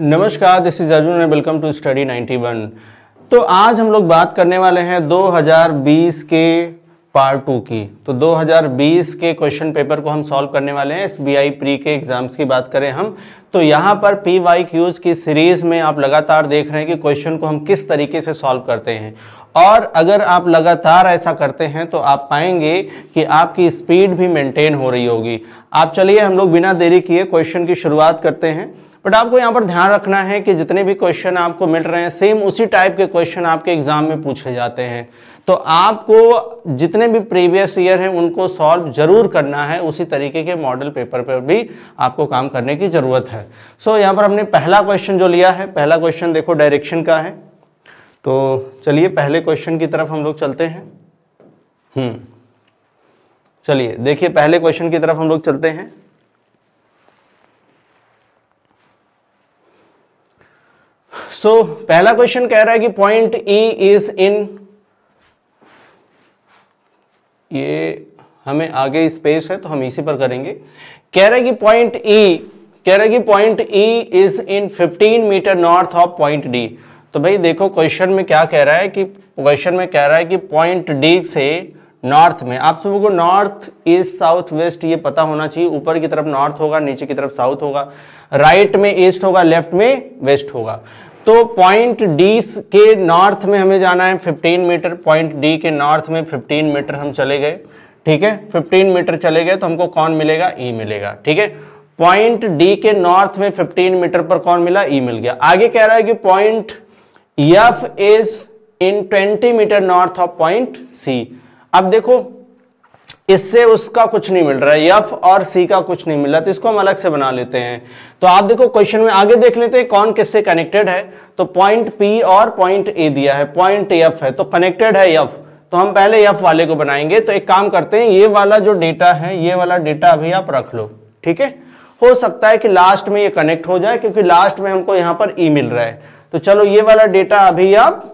नमस्कार this is Arjun and welcome to study 91 तो आज हम लोग बात करने वाले हैं 2020 के पार्ट टू की तो 2020 के क्वेश्चन पेपर को हम सॉल्व करने वाले हैं एस बी आई प्री के एग्जाम्स की बात करें हम तो यहाँ पर पी वाई क्यूज की सीरीज में आप लगातार देख रहे हैं कि क्वेश्चन को हम किस तरीके से सॉल्व करते हैं और अगर आप लगातार ऐसा करते हैं तो आप पाएंगे कि आपकी स्पीड भी मेंटेन हो रही होगी आप चलिए हम लोग बिना देरी किए क्वेश्चन की शुरुआत करते हैं बट आपको यहाँ पर ध्यान रखना है कि जितने भी क्वेश्चन आपको मिल रहे हैं सेम उसी टाइप के क्वेश्चन आपके एग्जाम में पूछे जाते हैं तो आपको जितने भी प्रीवियस ईयर हैं उनको सॉल्व जरूर करना है उसी तरीके के मॉडल पेपर पर भी आपको काम करने की ज़रूरत है सो so, यहाँ पर हमने पहला क्वेश्चन जो लिया है पहला क्वेश्चन देखो डायरेक्शन का है तो चलिए पहले क्वेश्चन की तरफ हम लोग चलते हैं हम्म चलिए देखिए पहले क्वेश्चन की तरफ हम लोग चलते हैं सो so, पहला क्वेश्चन कह रहा है कि पॉइंट ई इज इन ये हमें आगे स्पेस है तो हम इसी पर करेंगे कह है कि पॉइंट ई e, कह है कि point E is in 15 metre north of point D तो भाई देखो क्वेश्चन में क्या कह रहा है कि क्वेश्चन में कह रहा है कि पॉइंट डी से नॉर्थ में आप सबको को नॉर्थ ईस्ट साउथ वेस्ट ये पता होना चाहिए ऊपर की तरफ नॉर्थ होगा नीचे की तरफ साउथ होगा राइट में ईस्ट होगा लेफ्ट में वेस्ट होगा तो पॉइंट डी के नॉर्थ में हमें जाना है 15 मीटर पॉइंट डी के नॉर्थ में 15 मीटर हम चले गए ठीक है 15 मीटर चले गए तो हमको कौन मिलेगा ई e मिलेगा ठीक है पॉइंट डी के नॉर्थ में 15 मीटर पर कौन मिला ई e मिल गया आगे कह रहा है कि point F is in 20 metre north of point C अब देखो इससे उसका कुछ नहीं मिल रहा है यफ और सी का कुछ नहीं मिल रहा तो इसको हम अलग से बना लेते हैं तो आप देखो क्वेश्चन में आगे देख लेते हैं कौन किससे कनेक्टेड है तो पॉइंट पी और पॉइंट ए दिया है पॉइंट एफ है तो कनेक्टेड है यफ तो हम पहले यफ वाले को बनाएंगे तो एक काम करते हैं ये वाला जो डेटा है ये वाला डेटा अभी आप रख लो ठीक है हो सकता है कि लास्ट में ये कनेक्ट हो जाए क्योंकि लास्ट में हमको यहां पर ई e मिल रहा है तो चलो ये वाला डेटा अभी आप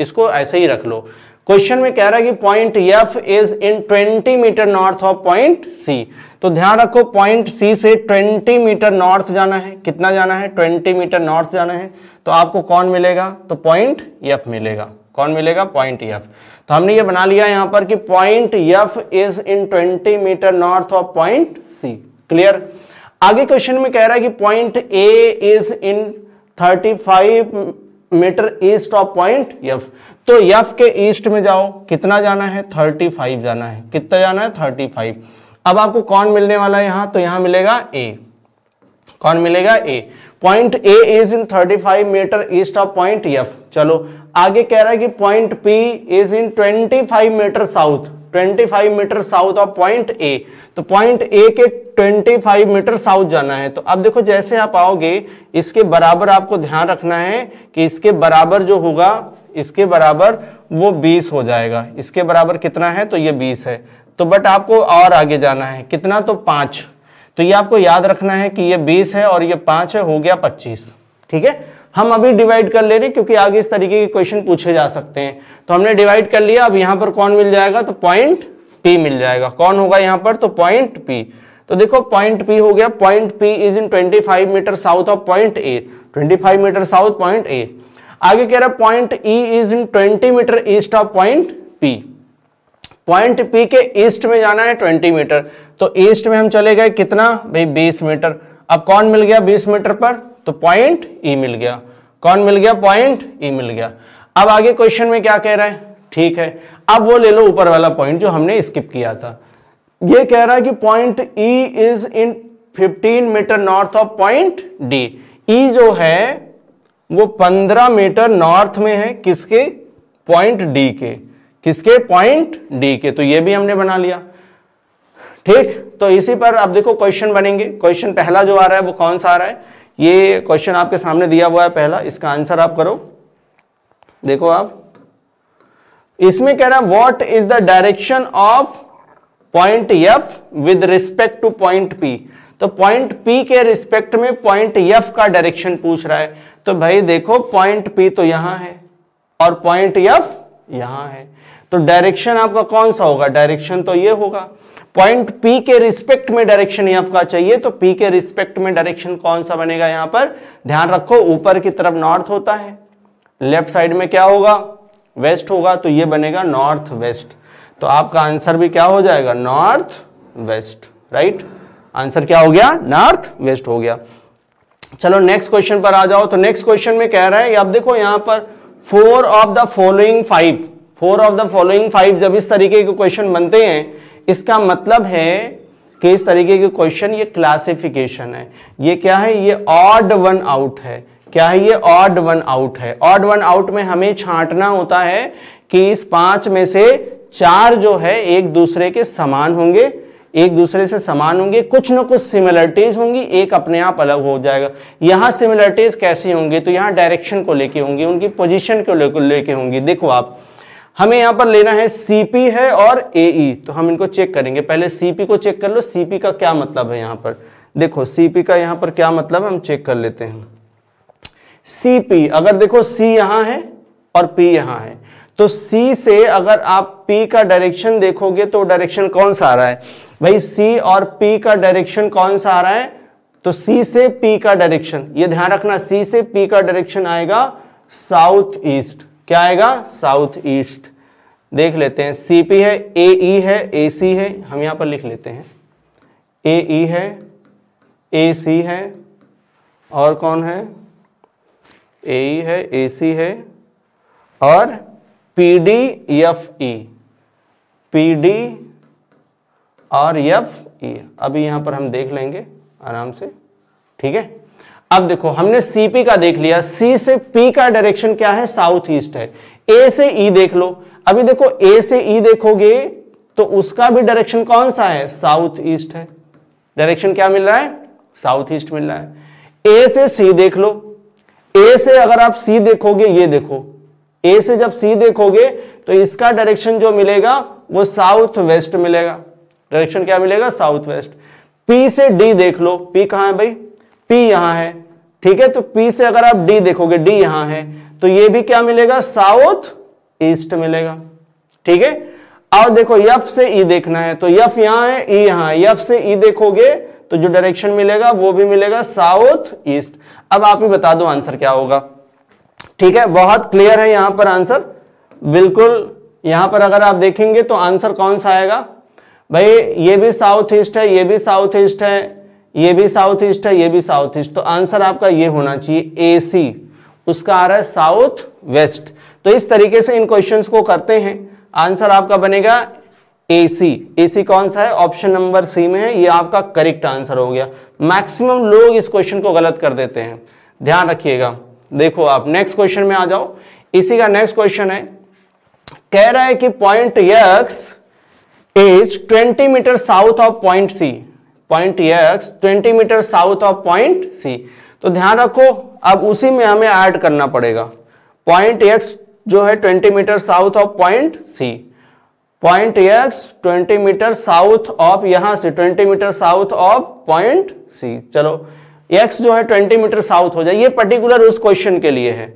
इसको ऐसे ही रख लो क्वेश्चन में कह रहा है कि point F is in 20 metre north of point C तो ध्यान रखो पॉइंट सी से 20 मीटर नॉर्थ जाना है कितना जाना है 20 मीटर नॉर्थ जाना है तो आपको कौन मिलेगा तो पॉइंट एफ मिलेगा कौन मिलेगा पॉइंट एफ तो हमने ये बना लिया यहां पर कि point F is in 20 metre north of point C clear आगे क्वेश्चन में कह रहा है कि point A is in 35 metre east of point F तो यफ के ईस्ट में जाओ कितना जाना है 35 जाना है कितना जाना है 35 अब आपको कौन मिलने वाला है यहां तो यहां मिलेगा ए कौन मिलेगा A point A is in 35 metre east of point F चलो आगे कह रहा है कि point P is in 25 metre south 25 metre south of point A तो पॉइंट ए के 25 मीटर साउथ जाना है तो अब देखो जैसे आप आओगे इसके बराबर आपको ध्यान रखना है कि इसके बराबर जो होगा इसके बराबर वो 20 हो जाएगा इसके बराबर कितना है तो ये 20 है तो बट आपको और आगे जाना है कितना तो पांच तो ये आपको याद रखना है कि ये बीस है और ये पांच है हो गया पच्चीस ठीक है हम अभी डिवाइड कर ले रहे हैं क्योंकि आगे इस तरीके के क्वेश्चन पूछे जा सकते हैं तो हमने डिवाइड कर लिया अब यहां पर कौन मिल जाएगा तो पॉइंट पी मिल जाएगा कौन होगा यहां पर तो पॉइंट पी तो देखो पॉइंट पी हो गया point P is in 25 metre south of point A 25 metre south point A आगे कह रहा point E is in 20 metre east of point P point P के ईस्ट में जाना है 20 मीटर तो ईस्ट में हम चले गए कितना भाई 20 मीटर अब कौन मिल गया 20 मीटर पर तो पॉइंट ई e मिल गया कौन मिल गया पॉइंट ई e मिल गया अब आगे क्वेश्चन में क्या कह रहा है ठीक है अब वो ले लो ऊपर वाला पॉइंट जो हमने स्किप किया था ये कह रहा है कि point E is in 15 metre north of point D E जो है वो 15 मीटर नॉर्थ में है किसके पॉइंट डी के किसके पॉइंट डी के तो ये भी हमने बना लिया ठीक तो इसी पर अब देखो क्वेश्चन बनेंगे क्वेश्चन पहला जो आ रहा है वो कौन सा आ रहा है ये क्वेश्चन आपके सामने दिया हुआ है पहला इसका आंसर आप करो देखो आप इसमें कह रहा है what is the direction of point F with respect to point P तो पॉइंट पी के रिस्पेक्ट में पॉइंट एफ का डायरेक्शन पूछ रहा है तो भाई देखो पॉइंट पी तो यहां है और पॉइंट एफ यहां है तो डायरेक्शन आपका कौन सा होगा डायरेक्शन तो ये होगा पॉइंट पी के रिस्पेक्ट में डायरेक्शन आपका चाहिए तो पी के रिस्पेक्ट में डायरेक्शन कौन सा बनेगा यहां पर ध्यान रखो ऊपर की तरफ नॉर्थ होता है लेफ्ट साइड में क्या होगा वेस्ट होगा तो ये बनेगा नॉर्थ वेस्ट तो आपका आंसर भी क्या हो जाएगा नॉर्थ वेस्ट राइट आंसर क्या हो गया नॉर्थ वेस्ट हो गया चलो नेक्स्ट क्वेश्चन पर आ जाओ तो नेक्स्ट क्वेश्चन में कह रहा है आप देखो यहां पर four of the following five four of the following five जब इस तरीके के क्वेश्चन बनते हैं इसका मतलब है कि इस तरीके के क्वेश्चन ये क्लासिफिकेशन है ये क्या है ये ऑड वन आउट है क्या है ये ऑड वन आउट है ऑड वन आउट में हमें छांटना होता है कि इस पांच में से चार जो है एक दूसरे के समान होंगे एक दूसरे से समान होंगे कुछ ना कुछ सिमिलरिटीज होंगी एक अपने आप अलग हो जाएगा यहां सिमिलरिटीज कैसी होंगी तो यहाँ डायरेक्शन को लेके होंगी उनकी पोजीशन को लेके होंगी देखो आप हमें यहां पर लेना है सीपी है और ए e। तो हम इनको चेक करेंगे पहले सीपी को चेक कर लो सीपी का क्या मतलब है यहां पर देखो सीपी का यहां पर क्या मतलब हम चेक कर लेते हैं सीपी अगर देखो सी यहां है और पी यहां है तो सी से अगर आप पी का डायरेक्शन देखोगे तो डायरेक्शन कौन सा आ रहा है भाई सी और पी का डायरेक्शन कौन सा आ रहा है तो सी से पी का डायरेक्शन ये ध्यान रखना सी से पी का डायरेक्शन आएगा साउथ ईस्ट क्या आएगा साउथ ईस्ट देख लेते हैं सीपी है ए ई e है ए सी है हम यहां पर लिख लेते हैं ए ई e है ए सी है और कौन है ए ई e है ए सी है और P D F E P D और एफ ई अभी यहां पर हम देख लेंगे आराम से ठीक है अब देखो हमने सीपी का देख लिया सी से पी का डायरेक्शन क्या है साउथ ईस्ट है ए से ई e देख लो अभी देखो ए से ई e देखोगे तो उसका भी डायरेक्शन कौन सा है साउथ ईस्ट है डायरेक्शन क्या मिल रहा है साउथ ईस्ट मिल रहा है ए से सी देख लो ए से अगर आप सी देखोगे ये देखो ए से जब सी देखोगे तो इसका डायरेक्शन जो मिलेगा वो साउथ वेस्ट मिलेगा डायरेक्शन क्या मिलेगा साउथ वेस्ट पी से डी देख लो पी कहां है भाई P यहां है ठीक है तो P से अगर आप D देखोगे D यहां है तो ये भी क्या मिलेगा साउथ ईस्ट मिलेगा ठीक है और देखो यफ से ई e देखना है तो यफ यहां है ई e यहां है यफ से ई e देखोगे तो जो डायरेक्शन मिलेगा वो भी मिलेगा साउथ ईस्ट अब आप ही बता दो आंसर क्या होगा ठीक है बहुत क्लियर है यहां पर आंसर बिल्कुल यहां पर अगर आप देखेंगे तो आंसर कौन सा आएगा भाई ये भी साउथ ईस्ट है ये भी साउथ ईस्ट है ये भी साउथ ईस्ट है ये भी साउथ ईस्ट तो आंसर आपका ये होना चाहिए ए सी उसका आ रहा है साउथ वेस्ट तो इस तरीके से इन क्वेश्चंस को करते हैं आंसर आपका बनेगा ए सी ए सी कौन सा है ऑप्शन नंबर सी में है ये आपका करेक्ट आंसर हो गया मैक्सिमम लोग इस क्वेश्चन को गलत कर देते हैं ध्यान रखिएगा देखो आप नेक्स्ट क्वेश्चन में आ जाओ इसी का नेक्स्ट क्वेश्चन है कह रहा है कि point X is 20 metre south of point C point X twenty metre south of point C तो ध्यान रखो अब उसी में हमें ऐड करना पड़ेगा पॉइंट एक्स जो है twenty metre south of point C point X twenty metre south of यहां से twenty metre south of point C चलो एक्स जो है ट्वेंटी मीटर साउथ हो जाए ये पर्टिकुलर उस क्वेश्चन के लिए है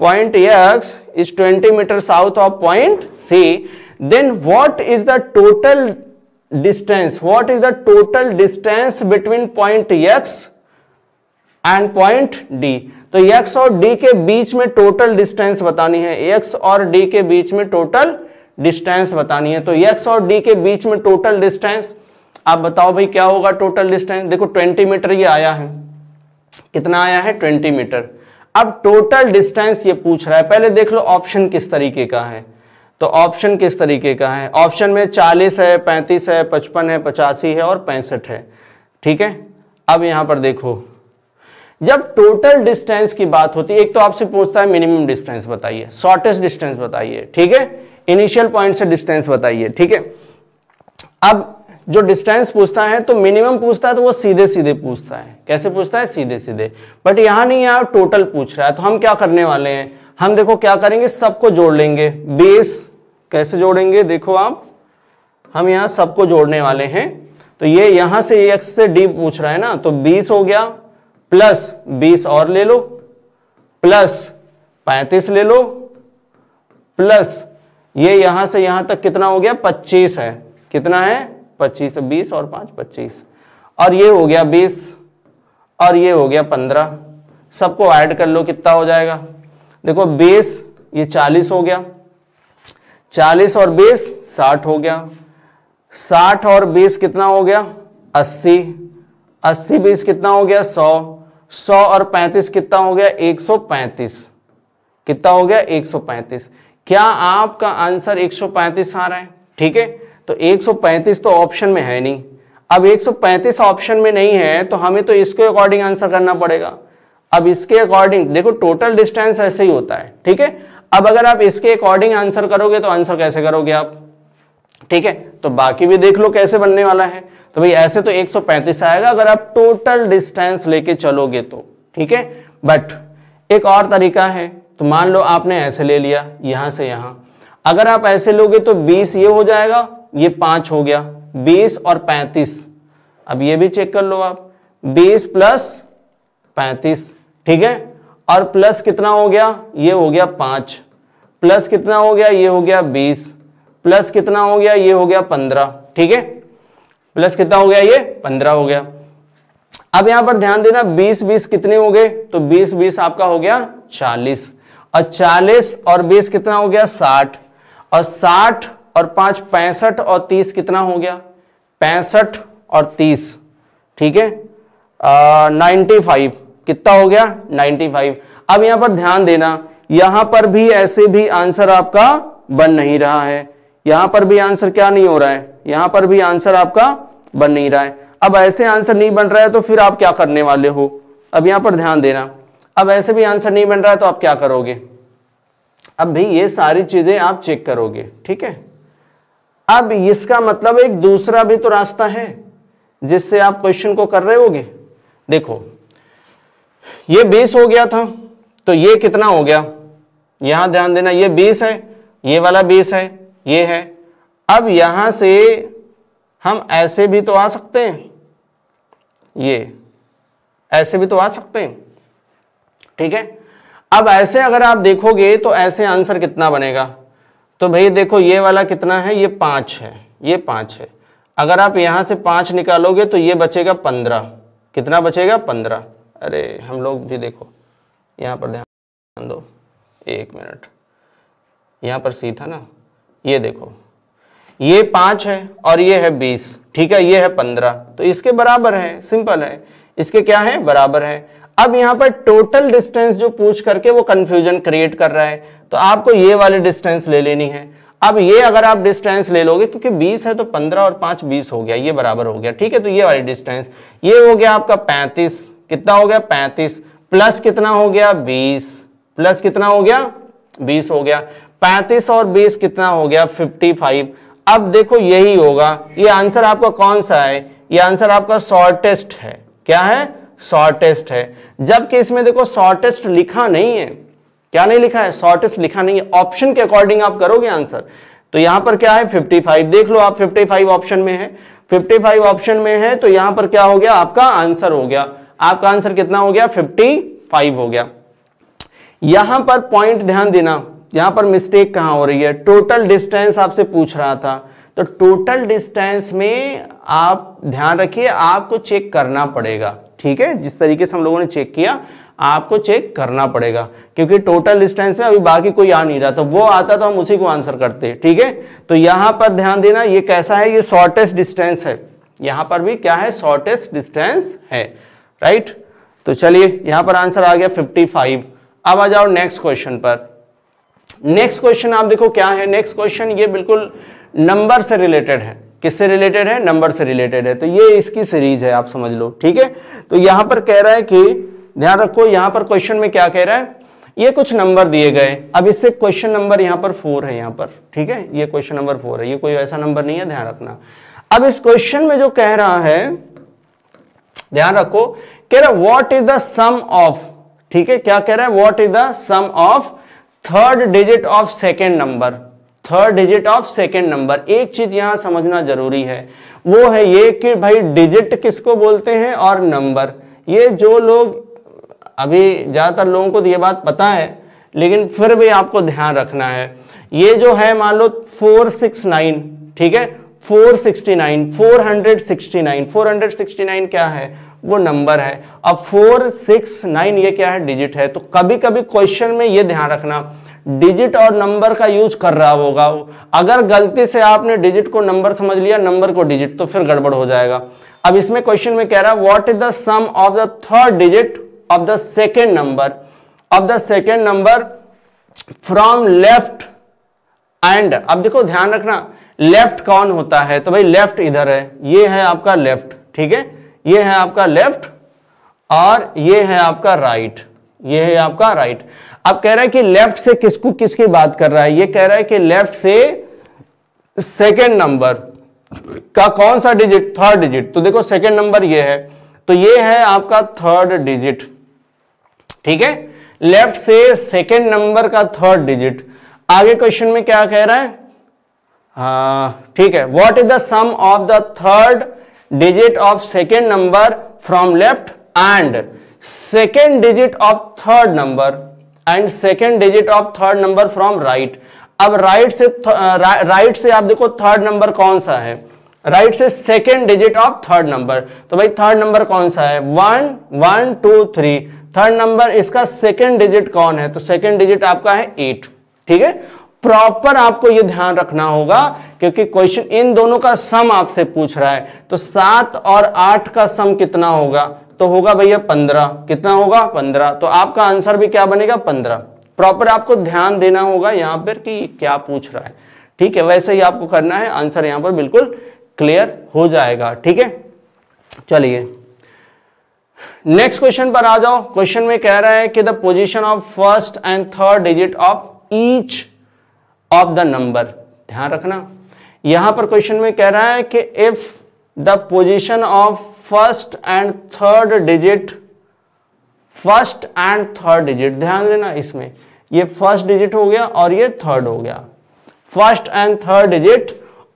point X is twenty metre south of point C then what is the total distance what is the total distance between point x and point D तो x और d के बीच में टोटल डिस्टेंस बतानी है x और d के बीच में टोटल डिस्टेंस बतानी है तो x और d के बीच में टोटल डिस्टेंस आप बताओ भाई क्या होगा टोटल डिस्टेंस देखो 20 मीटर ये आया है कितना आया है 20 मीटर अब टोटल डिस्टेंस ये पूछ रहा है पहले देख लो ऑप्शन किस तरीके का है तो ऑप्शन किस तरीके का है ऑप्शन में 40 है 35 है 55 है पचासी है और पैंसठ है ठीक है अब यहां पर देखो जब टोटल डिस्टेंस की बात होती है एक तो आपसे पूछता है मिनिमम डिस्टेंस बताइए शॉर्टेस्ट डिस्टेंस बताइए ठीक है इनिशियल पॉइंट से डिस्टेंस बताइए ठीक है अब जो डिस्टेंस पूछता है तो मिनिमम पूछता है तो वो सीधे सीधे पूछता है कैसे पूछता है सीधे सीधे बट यहां नहीं यहां टोटल पूछ रहा है तो हम क्या करने वाले हैं हम देखो क्या करेंगे सबको जोड़ लेंगे बेस कैसे जोड़ेंगे देखो आप हम यहां सबको जोड़ने वाले हैं तो ये यहां से एक्स से डी पूछ रहा है ना तो 20 हो गया प्लस 20 और ले लो प्लस 35 ले लो प्लस ये यहां से यहां तक कितना हो गया 25 है कितना है 25 20 और 5 25 और ये हो गया 20 और ये हो गया 15 सबको ऐड कर लो कितना हो जाएगा देखो बेस ये चालीस हो गया चालीस और बेस साठ हो गया साठ और बेस कितना हो गया अस्सी अस्सी बेस कितना हो गया सौ सौ और पैंतीस कितना हो गया एक सौ पैंतीस कितना हो गया एक सौ पैंतीस क्या आपका आंसर एक सौ पैंतीस आ रहा है ठीक है तो एक सौ पैंतीस तो ऑप्शन में है नहीं अब एक सौ पैंतीस ऑप्शन में नहीं है तो हमें तो इसके अकॉर्डिंग आंसर करना पड़ेगा अब इसके अकॉर्डिंग देखो टोटल डिस्टेंस ऐसे ही होता है ठीक है अब अगर आप इसके अकॉर्डिंग आंसर करोगे तो आंसर कैसे करोगे आप ठीक है तो बाकी भी देख लो कैसे बनने वाला है तो भाई ऐसे तो 135 आएगा अगर आप टोटल डिस्टेंस लेके चलोगे तो ठीक है बट एक और तरीका है तो मान लो आपने ऐसे ले लिया यहां से यहां अगर आप ऐसे लोगे तो 20 ये हो जाएगा ये पांच हो गया 20 और 35 अब ये भी चेक कर लो आप 20 प्लस पैंतीस ठीक है और प्लस कितना हो गया ये हो गया पांच प्लस कितना हो गया ये हो गया बीस प्लस कितना हो गया ये हो गया पंद्रह ठीक है प्लस कितना हो गया ये पंद्रह हो गया अब यहां पर ध्यान देना बीस बीस कितने हो गए तो बीस बीस आपका हो गया चालीस और चालीस और बीस कितना हो गया साठ और साठ और पांच पैंसठ और तीस कितना हो गया पैंसठ और तीस ठीक है नाइन्टी फाइव कितना हो गया 95 अब यहां पर ध्यान देना यहां पर भी ऐसे भी आंसर आपका बन नहीं रहा है यहां पर भी आंसर क्या नहीं हो रहा है यहां पर भी आंसर आपका बन नहीं रहा है अब ऐसे आंसर नहीं बन रहा है तो फिर आप क्या करने वाले हो अब यहां पर ध्यान देना अब ऐसे भी आंसर नहीं बन रहा है तो आप क्या करोगे अब भाई ये सारी चीजें आप चेक करोगे ठीक है अब इसका मतलब एक दूसरा भी तो रास्ता है जिससे आप क्वेश्चन को कर रहे होगे देखो ये बीस हो गया था तो ये कितना हो गया यहां ध्यान देना ये बीस है ये वाला बीस है ये है अब यहां से हम ऐसे भी तो आ सकते हैं ये ऐसे भी तो आ सकते हैं ठीक है अब ऐसे अगर आप देखोगे तो ऐसे आंसर कितना बनेगा तो भाई देखो ये वाला कितना है ये पांच है ये पांच है अगर आप यहां से पांच निकालोगे तो ये बचेगा पंद्रह कितना बचेगा पंद्रह अरे हम लोग भी देखो यहाँ पर ध्यान दो एक मिनट यहाँ पर सी था ना ये देखो ये पांच है और ये है बीस ठीक है ये है पंद्रह तो इसके बराबर है सिंपल है इसके क्या है बराबर है अब यहां पर टोटल डिस्टेंस जो पूछ करके वो कंफ्यूजन क्रिएट कर रहा है तो आपको ये वाली डिस्टेंस ले लेनी है अब ये अगर आप डिस्टेंस ले लोगे क्योंकि 20 है तो 15 और 5 20 हो गया ये बराबर हो गया ठीक है तो ये वाली डिस्टेंस ये हो गया आपका 35 कितना हो गया पैंतीस प्लस कितना हो गया बीस प्लस कितना हो गया बीस हो गया पैंतीस और बीस कितना हो गया फिफ्टी फाइव अब देखो यही होगा ये आंसर आपका कौन सा है ये आंसर आपका शॉर्टेस्ट है क्या है शॉर्टेस्ट है जबकि इसमें देखो शॉर्टेस्ट लिखा नहीं है क्या नहीं लिखा है शॉर्टेस्ट लिखा नहीं है ऑप्शन के अकॉर्डिंग आप करोगे आंसर तो यहां पर क्या है 55 देख लो आप 55 ऑप्शन में है 55 ऑप्शन में है तो यहां पर क्या हो गया आपका आंसर हो गया आपका आंसर कितना हो गया 55 हो गया यहां पर पॉइंट ध्यान देना यहां पर मिस्टेक कहां हो रही है टोटल डिस्टेंस आपसे पूछ रहा था तो टोटल डिस्टेंस में आप ध्यान रखिए आपको चेक करना पड़ेगा ठीक है जिस तरीके से हम लोगों ने चेक किया आपको चेक करना पड़ेगा क्योंकि टोटल डिस्टेंस में अभी बाकी कोई आ नहीं रहा था तो वो आता तो हम उसी को आंसर करते ठीक है तो यहां पर ध्यान देना ये कैसा है ये शॉर्टेस्ट डिस्टेंस है यहां पर भी क्या है शॉर्टेस्ट डिस्टेंस है राइट तो चलिए यहां पर आंसर आ गया 55 अब आ जाओ नेक्स्ट क्वेश्चन पर नेक्स्ट क्वेश्चन आप देखो क्या है नेक्स्ट क्वेश्चन ये बिल्कुल नंबर से रिलेटेड है किससे रिलेटेड है नंबर से रिलेटेड है तो ये इसकी सीरीज है आप समझ लो ठीक है तो यहां पर कह रहा है कि ध्यान रखो यहां पर क्वेश्चन में क्या कह रहा है ये कुछ नंबर दिए गए अब इससे क्वेश्चन नंबर यहां पर फोर है यहां पर ठीक है ये क्वेश्चन नंबर फोर है ये कोई ऐसा नंबर नहीं है ध्यान रखना अब इस क्वेश्चन में जो कह रहा है ध्यान रखो कह रहे what is the sum of ठीक है क्या कह रहे हैं what is the sum of third digit of second number third digit of second number एक चीज यहां समझना जरूरी है वो है ये कि भाई डिजिट किसको बोलते हैं और नंबर ये जो लोग अभी ज्यादातर लोगों को तो ये बात पता है लेकिन फिर भी आपको ध्यान रखना है ये जो है मान लो फोर सिक्स नाइन ठीक है 469 क्या है वो नंबर है अब 469 ये क्या है डिजिट है तो कभी कभी क्वेश्चन में ये ध्यान रखना डिजिट और नंबर का यूज कर रहा होगा वो अगर गलती से आपने डिजिट को नंबर समझ लिया नंबर को डिजिट तो फिर गड़बड़ हो जाएगा अब इसमें क्वेश्चन में कह रहा है what is the sum of the third digit of the second number of the second number from left end अब देखो ध्यान रखना लेफ्ट कौन होता है तो भाई लेफ्ट इधर है ये है आपका लेफ्ट ठीक है ये है आपका लेफ्ट और ये है आपका राइट ये है आपका राइट अब कह रहा है कि लेफ्ट से किसको किसकी बात कर रहा है ये कह रहा है कि लेफ्ट से सेकेंड नंबर का कौन सा डिजिट थर्ड डिजिट तो देखो सेकेंड नंबर ये है तो ये है आपका थर्ड डिजिट ठीक है लेफ्ट से सेकेंड नंबर का थर्ड डिजिट आगे क्वेश्चन में क्या कह रहा है हाँ, ठीक है what is the sum of the third digit of second number from left end second digit of third number and second digit of third number from right अब राइट से राइट right से आप देखो थर्ड नंबर कौन सा है right right से second digit of third number तो भाई थर्ड नंबर कौन सा है one one two three third number इसका सेकेंड डिजिट कौन है तो सेकेंड डिजिट आपका है एट ठीक है प्रॉपर आपको ये ध्यान रखना होगा क्योंकि क्वेश्चन इन दोनों का सम आपसे पूछ रहा है तो सात और आठ का सम कितना होगा तो होगा भैया पंद्रह कितना होगा पंद्रह तो आपका आंसर भी क्या बनेगा पंद्रह प्रॉपर आपको ध्यान देना होगा यहां पर कि क्या पूछ रहा है ठीक है वैसे ही आपको करना है आंसर यहां पर बिल्कुल क्लियर हो जाएगा ठीक है चलिए नेक्स्ट क्वेश्चन पर आ जाओ क्वेश्चन में कह रहा है कि the position of first and third digit of each of the number ध्यान रखना यहां पर क्वेश्चन में कह रहा है कि if the position of first and third digit first and third digit ध्यान देना इसमें ये फर्स्ट डिजिट हो गया और ये थर्ड हो गया first and third digit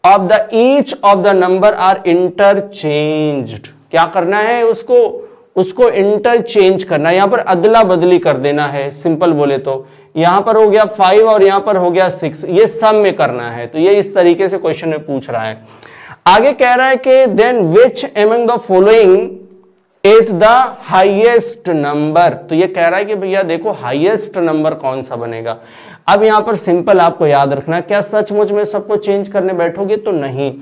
of the each of the number are interchanged क्या करना है उसको उसको इंटरचेंज करना यहां पर अदला बदली कर देना है सिंपल बोले तो यहां पर हो गया फाइव और यहां पर हो गया सिक्स ये सम में करना है तो ये इस तरीके से क्वेश्चन में पूछ रहा है आगे कह रहा है कि then which among the following is the highest number तो ये कह रहा है कि भैया देखो हाइएस्ट नंबर कौन सा बनेगा अब यहां पर सिंपल आपको याद रखना क्या सचमुच में सबको चेंज करने बैठोगे तो नहीं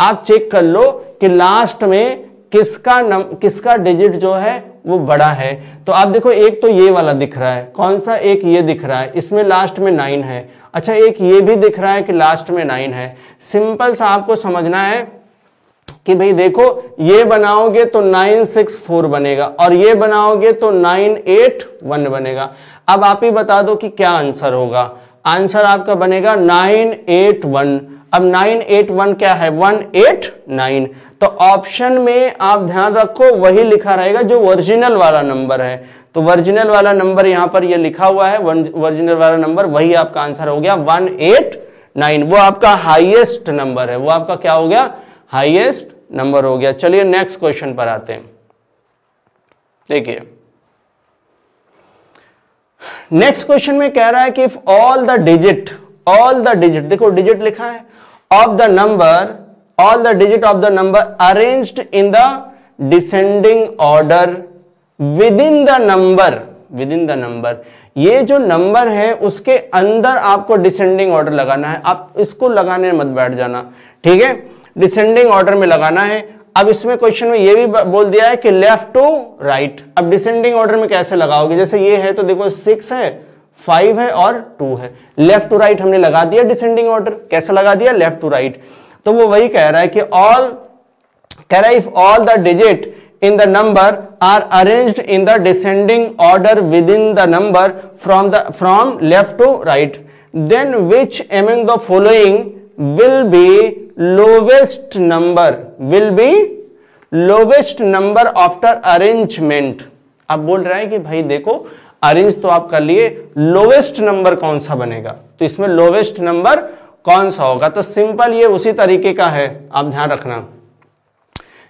आप चेक कर लो कि लास्ट में किसका नम, किसका डिजिट जो है वो बड़ा है तो आप देखो एक तो ये वाला दिख रहा है कौन सा एक ये दिख रहा है इसमें लास्ट में नाइन है अच्छा एक ये भी दिख रहा है कि लास्ट में नाइन है सिंपल सा आपको समझना है कि भाई देखो ये बनाओगे तो नाइन सिक्स फोर बनेगा और ये बनाओगे तो नाइन एट वन बनेगा अब आप ही बता दो कि क्या आंसर होगा आंसर आपका बनेगा नाइन एट वन अब नाइन एट वन क्या है वन एट नाइन तो ऑप्शन में आप ध्यान रखो वही लिखा रहेगा जो ओरिजिनल वाला नंबर है तो ओरिजिनल वाला नंबर यहां पर ये लिखा हुआ है ओरिजिनल वाला नंबर वही आपका आंसर हो गया वन एट नाइन वो आपका हाईएस्ट नंबर है वो आपका क्या हो गया हाईएस्ट नंबर हो गया चलिए नेक्स्ट क्वेश्चन पर आते हैं देखिए नेक्स्ट क्वेश्चन में कह रहा है कि if all the digit all the digit देखो डिजिट लिखा है of the number all the digit of the number arranged in the descending order within the number within the number ये जो नंबर है उसके अंदर आपको डिसेंडिंग ऑर्डर लगाना है आप इसको लगाने मत बैठ जाना ठीक है डिसेंडिंग ऑर्डर में लगाना है अब इसमें क्वेश्चन में ये भी बोल दिया है कि लेफ्ट टू राइट अब डिसेंडिंग ऑर्डर में कैसे लगाओगे जैसे ये है तो देखो सिक्स है फाइव है और टू है लेफ्ट टू राइट हमने लगा दिया डिसेंडिंग ऑर्डर कैसे लगा दिया लेफ्ट टू राइट तो वो वही कह रहा है कि ऑल कह रहा है if all the digit in the number are arrange in the descending order within the number from the from left to right then which among the following will be lowest number will be lowest number after arrangement आप बोल रहे हैं कि भाई देखो arrange तो आप कर लिए लोवेस्ट नंबर कौन सा बनेगा तो इसमें लोवेस्ट नंबर कौन सा होगा तो सिंपल ये उसी तरीके का है आप ध्यान रखना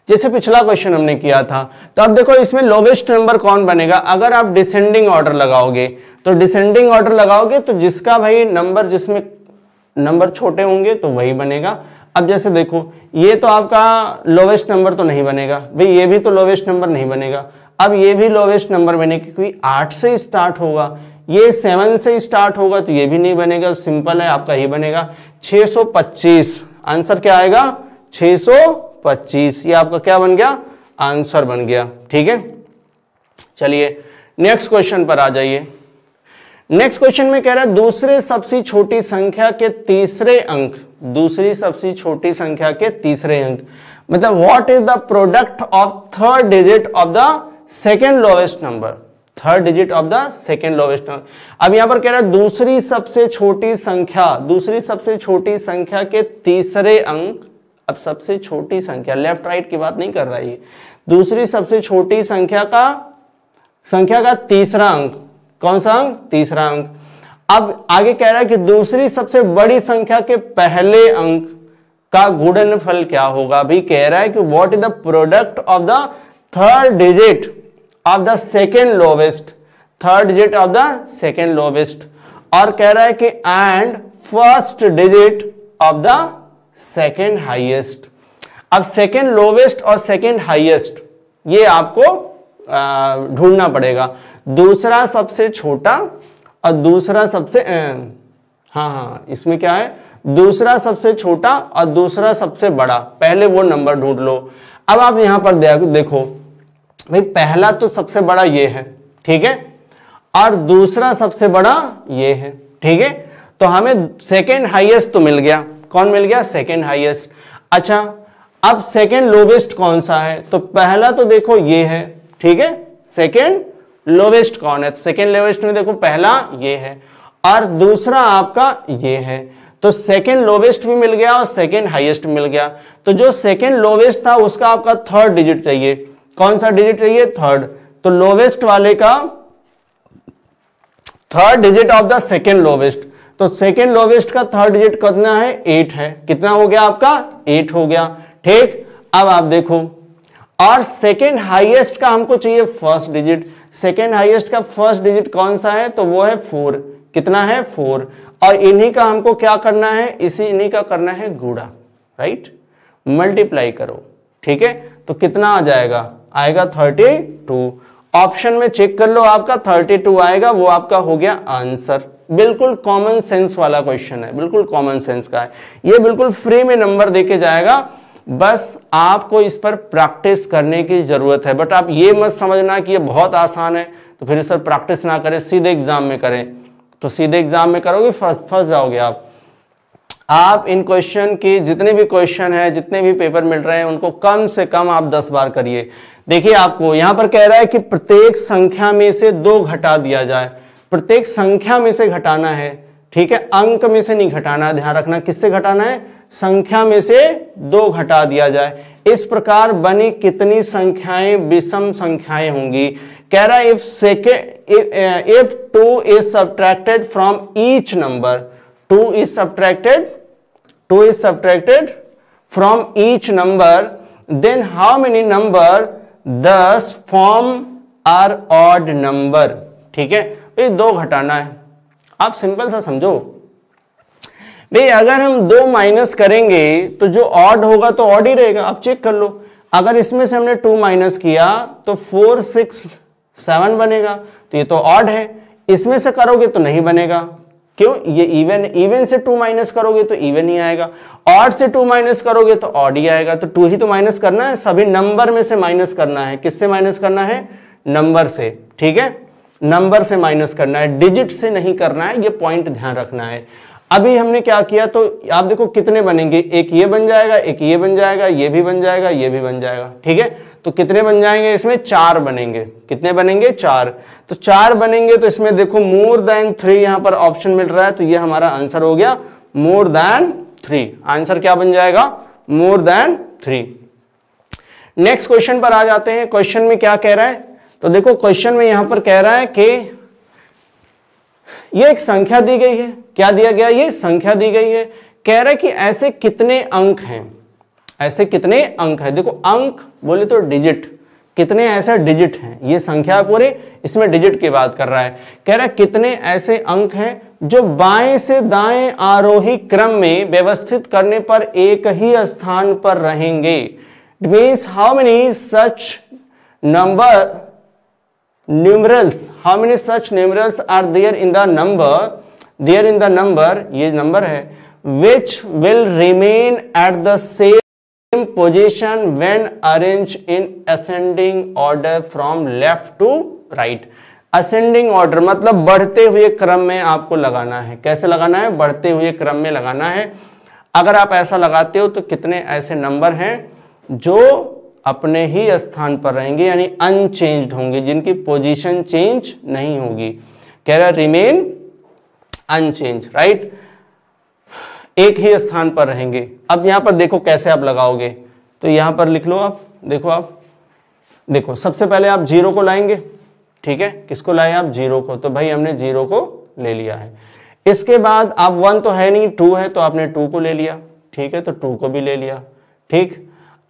जैसे पिछला क्वेश्चन हमने किया था तो अब देखो इसमें लोवेस्ट नंबर कौन बनेगा अगर आप डिसेंडिंग ऑर्डर लगाओगे तो डिसेंडिंग ऑर्डर लगाओगे तो जिसका भाई नंबर जिसमें नंबर छोटे होंगे तो वही बनेगा अब जैसे देखो ये तो आपका लोवेस्ट नंबर तो नहीं बनेगा भाई ये भी तो लोवेस्ट नंबर नहीं बनेगा अब ये भी लोवेस्ट नंबर बनेगा क्योंकि आठ से स्टार्ट होगा ये सेवन से स्टार्ट होगा तो ये भी नहीं बनेगा सिंपल है आपका ही बनेगा 625 आंसर क्या आएगा 625 ये आपका क्या बन गया आंसर बन गया ठीक है चलिए नेक्स्ट क्वेश्चन पर आ जाइए नेक्स्ट क्वेश्चन में कह रहा है दूसरे सबसे छोटी संख्या के तीसरे अंक दूसरी सबसे छोटी संख्या के तीसरे अंक मतलब what is the product of third digit of the second lowest number third digit of the second lowest number अब यहां पर कह रहा है दूसरी सबसे छोटी संख्या दूसरी सबसे छोटी संख्या के तीसरे अंक अब सबसे छोटी संख्या लेफ्ट राइट की बात नहीं कर रहा है दूसरी सबसे छोटी संख्या का संख्या का तीसरा अंक कौन सा अंक तीसरा अंक अब आगे कह रहा है कि दूसरी सबसे बड़ी संख्या के पहले अंक का गुणनफल क्या होगा अभी कह रहा है कि what is the product of the third digit of the second lowest third digit of the second lowest और कह रहा है कि and first digit of the second highest अब सेकेंड लोवेस्ट और सेकेंड हाइएस्ट ये आपको ढूंढना पड़ेगा दूसरा सबसे छोटा और दूसरा सबसे हाँ हाँ इसमें क्या है दूसरा सबसे छोटा और दूसरा सबसे बड़ा पहले वो नंबर ढूंढ लो अब आप यहां पर देखो भाई पहला तो सबसे बड़ा ये है ठीक है और दूसरा सबसे बड़ा ये है ठीक है तो हमें सेकेंड हाइएस्ट तो मिल गया कौन मिल गया सेकेंड हाइएस्ट अच्छा अब सेकेंड लोवेस्ट कौन सा है तो पहला तो देखो ये है ठीक है सेकेंड लोवेस्ट कौन है सेकेंड लोवेस्ट में देखो पहला ये है और दूसरा आपका ये है तो सेकेंड लोवेस्ट भी मिल गया और सेकेंड हाइएस्ट मिल गया तो जो सेकेंड लोवेस्ट था उसका आपका थर्ड डिजिट चाहिए कौन सा डिजिट चाहिए थर्ड तो लोवेस्ट वाले का third digit of the second lowest तो सेकेंड लोवेस्ट का थर्ड डिजिट कितना है एट है कितना हो गया आपका एट हो गया ठीक अब आप देखो और सेकेंड हाईएस्ट का हमको चाहिए फर्स्ट डिजिट सेकेंड हाईएस्ट का फर्स्ट डिजिट कौन सा है तो वो है फोर कितना है फोर और इन्हीं का हमको क्या करना है इसी इन्हीं का करना है गुड़ा राइट मल्टीप्लाई करो ठीक है तो कितना आ जाएगा आएगा थर्टी टू ऑप्शन में चेक कर लो आपका थर्टी टू आएगा वो आपका हो गया आंसर बिल्कुल कॉमन सेंस वाला क्वेश्चन है बिल्कुल कॉमन सेंस का है ये बिल्कुल फ्री में नंबर देके जाएगा बस आपको इस पर प्रैक्टिस करने की जरूरत है बट आप ये मत समझना कि ये बहुत आसान है तो फिर इस पर प्रैक्टिस ना करें सीधे एग्जाम में करें तो सीधे एग्जाम में करोगे फर्स्ट फर्स्ट जाओगे आप आप इन क्वेश्चन के जितने भी क्वेश्चन है जितने भी पेपर मिल रहे हैं उनको कम से कम आप दस बार करिए देखिए आपको यहां पर कह रहा है कि प्रत्येक संख्या में से दो घटा दिया जाए प्रत्येक संख्या में से घटाना है ठीक है अंक में से नहीं घटाना ध्यान रखना किससे घटाना है संख्या में से दो घटा दिया जाए इस प्रकार बनी कितनी संख्याएं विषम संख्याएं होंगी कह रहा है if second if two is subtracted from each number two is subtracted two is subtracted from each number then how many number thus form are odd number ठीक है ये दो घटाना है आप सिंपल सा समझो भाई अगर हम दो माइनस करेंगे तो जो ऑड होगा तो ऑड ही रहेगा आप चेक कर लो अगर इसमें से हमने टू माइनस किया तो फोर सिक्स सेवन बनेगा तो ये तो ऑड है इसमें से करोगे तो नहीं बनेगा क्यों ये इवन इवन से टू माइनस करोगे तो इवन ही आएगा ऑड से टू माइनस करोगे तो ऑड ही आएगा तो टू ही तो माइनस करना है सभी नंबर में से माइनस करना है किससे माइनस करना है नंबर से ठीक है नंबर से माइनस करना है डिजिट से नहीं करना है ये पॉइंट ध्यान रखना है अभी हमने क्या किया तो आप देखो कितने बनेंगे एक ये बन जाएगा एक ये बन जाएगा ये भी बन जाएगा ये भी बन जाएगा ठीक है तो कितने बन जाएंगे इसमें चार बनेंगे कितने बनेंगे चार तो चार बनेंगे तो इसमें देखो मोर देन थ्री यहां पर ऑप्शन मिल रहा है तो ये हमारा आंसर हो गया मोर देन थ्री आंसर क्या बन जाएगा more than three next question पर आ जाते हैं क्वेश्चन में क्या कह रहा है तो देखो क्वेश्चन में यहां पर कह रहा है कि ये एक संख्या दी गई है क्या दिया गया ये संख्या दी गई है कह रहा है कि ऐसे कितने अंक हैं ऐसे कितने अंक है देखो अंक बोले तो डिजिट कितने ऐसे डिजिट हैं ये संख्या पूरे इसमें डिजिट की बात कर रहा है कह रहा है कितने ऐसे अंक हैं जो बाएं से दाएं आरोही क्रम में व्यवस्थित करने पर एक ही स्थान पर रहेंगे it means how many such number numerals how many such numerals are there in the number there in the number ये नंबर है which will remain at the same position when arrange in ascending order from left to right ascending order मतलब बढ़ते हुए क्रम में आपको लगाना है कैसे लगाना है बढ़ते हुए क्रम में लगाना है अगर आप ऐसा लगाते हो तो कितने ऐसे नंबर हैं जो अपने ही स्थान पर रहेंगे यानी अनचेंज्ड होंगे जिनकी पोजीशन चेंज नहीं होगी कह रहा रिमेन अनचेंज राइट right? एक ही स्थान पर रहेंगे अब यहां पर देखो कैसे आप लगाओगे तो यहां पर लिख लो आप देखो आप देखो सबसे पहले आप जीरो को लाएंगे ठीक है किसको लाए आप जीरो को तो भाई हमने जीरो को ले लिया है इसके बाद आप वन तो है नहीं टू है तो आपने टू को ले लिया ठीक है तो टू को भी ले लिया ठीक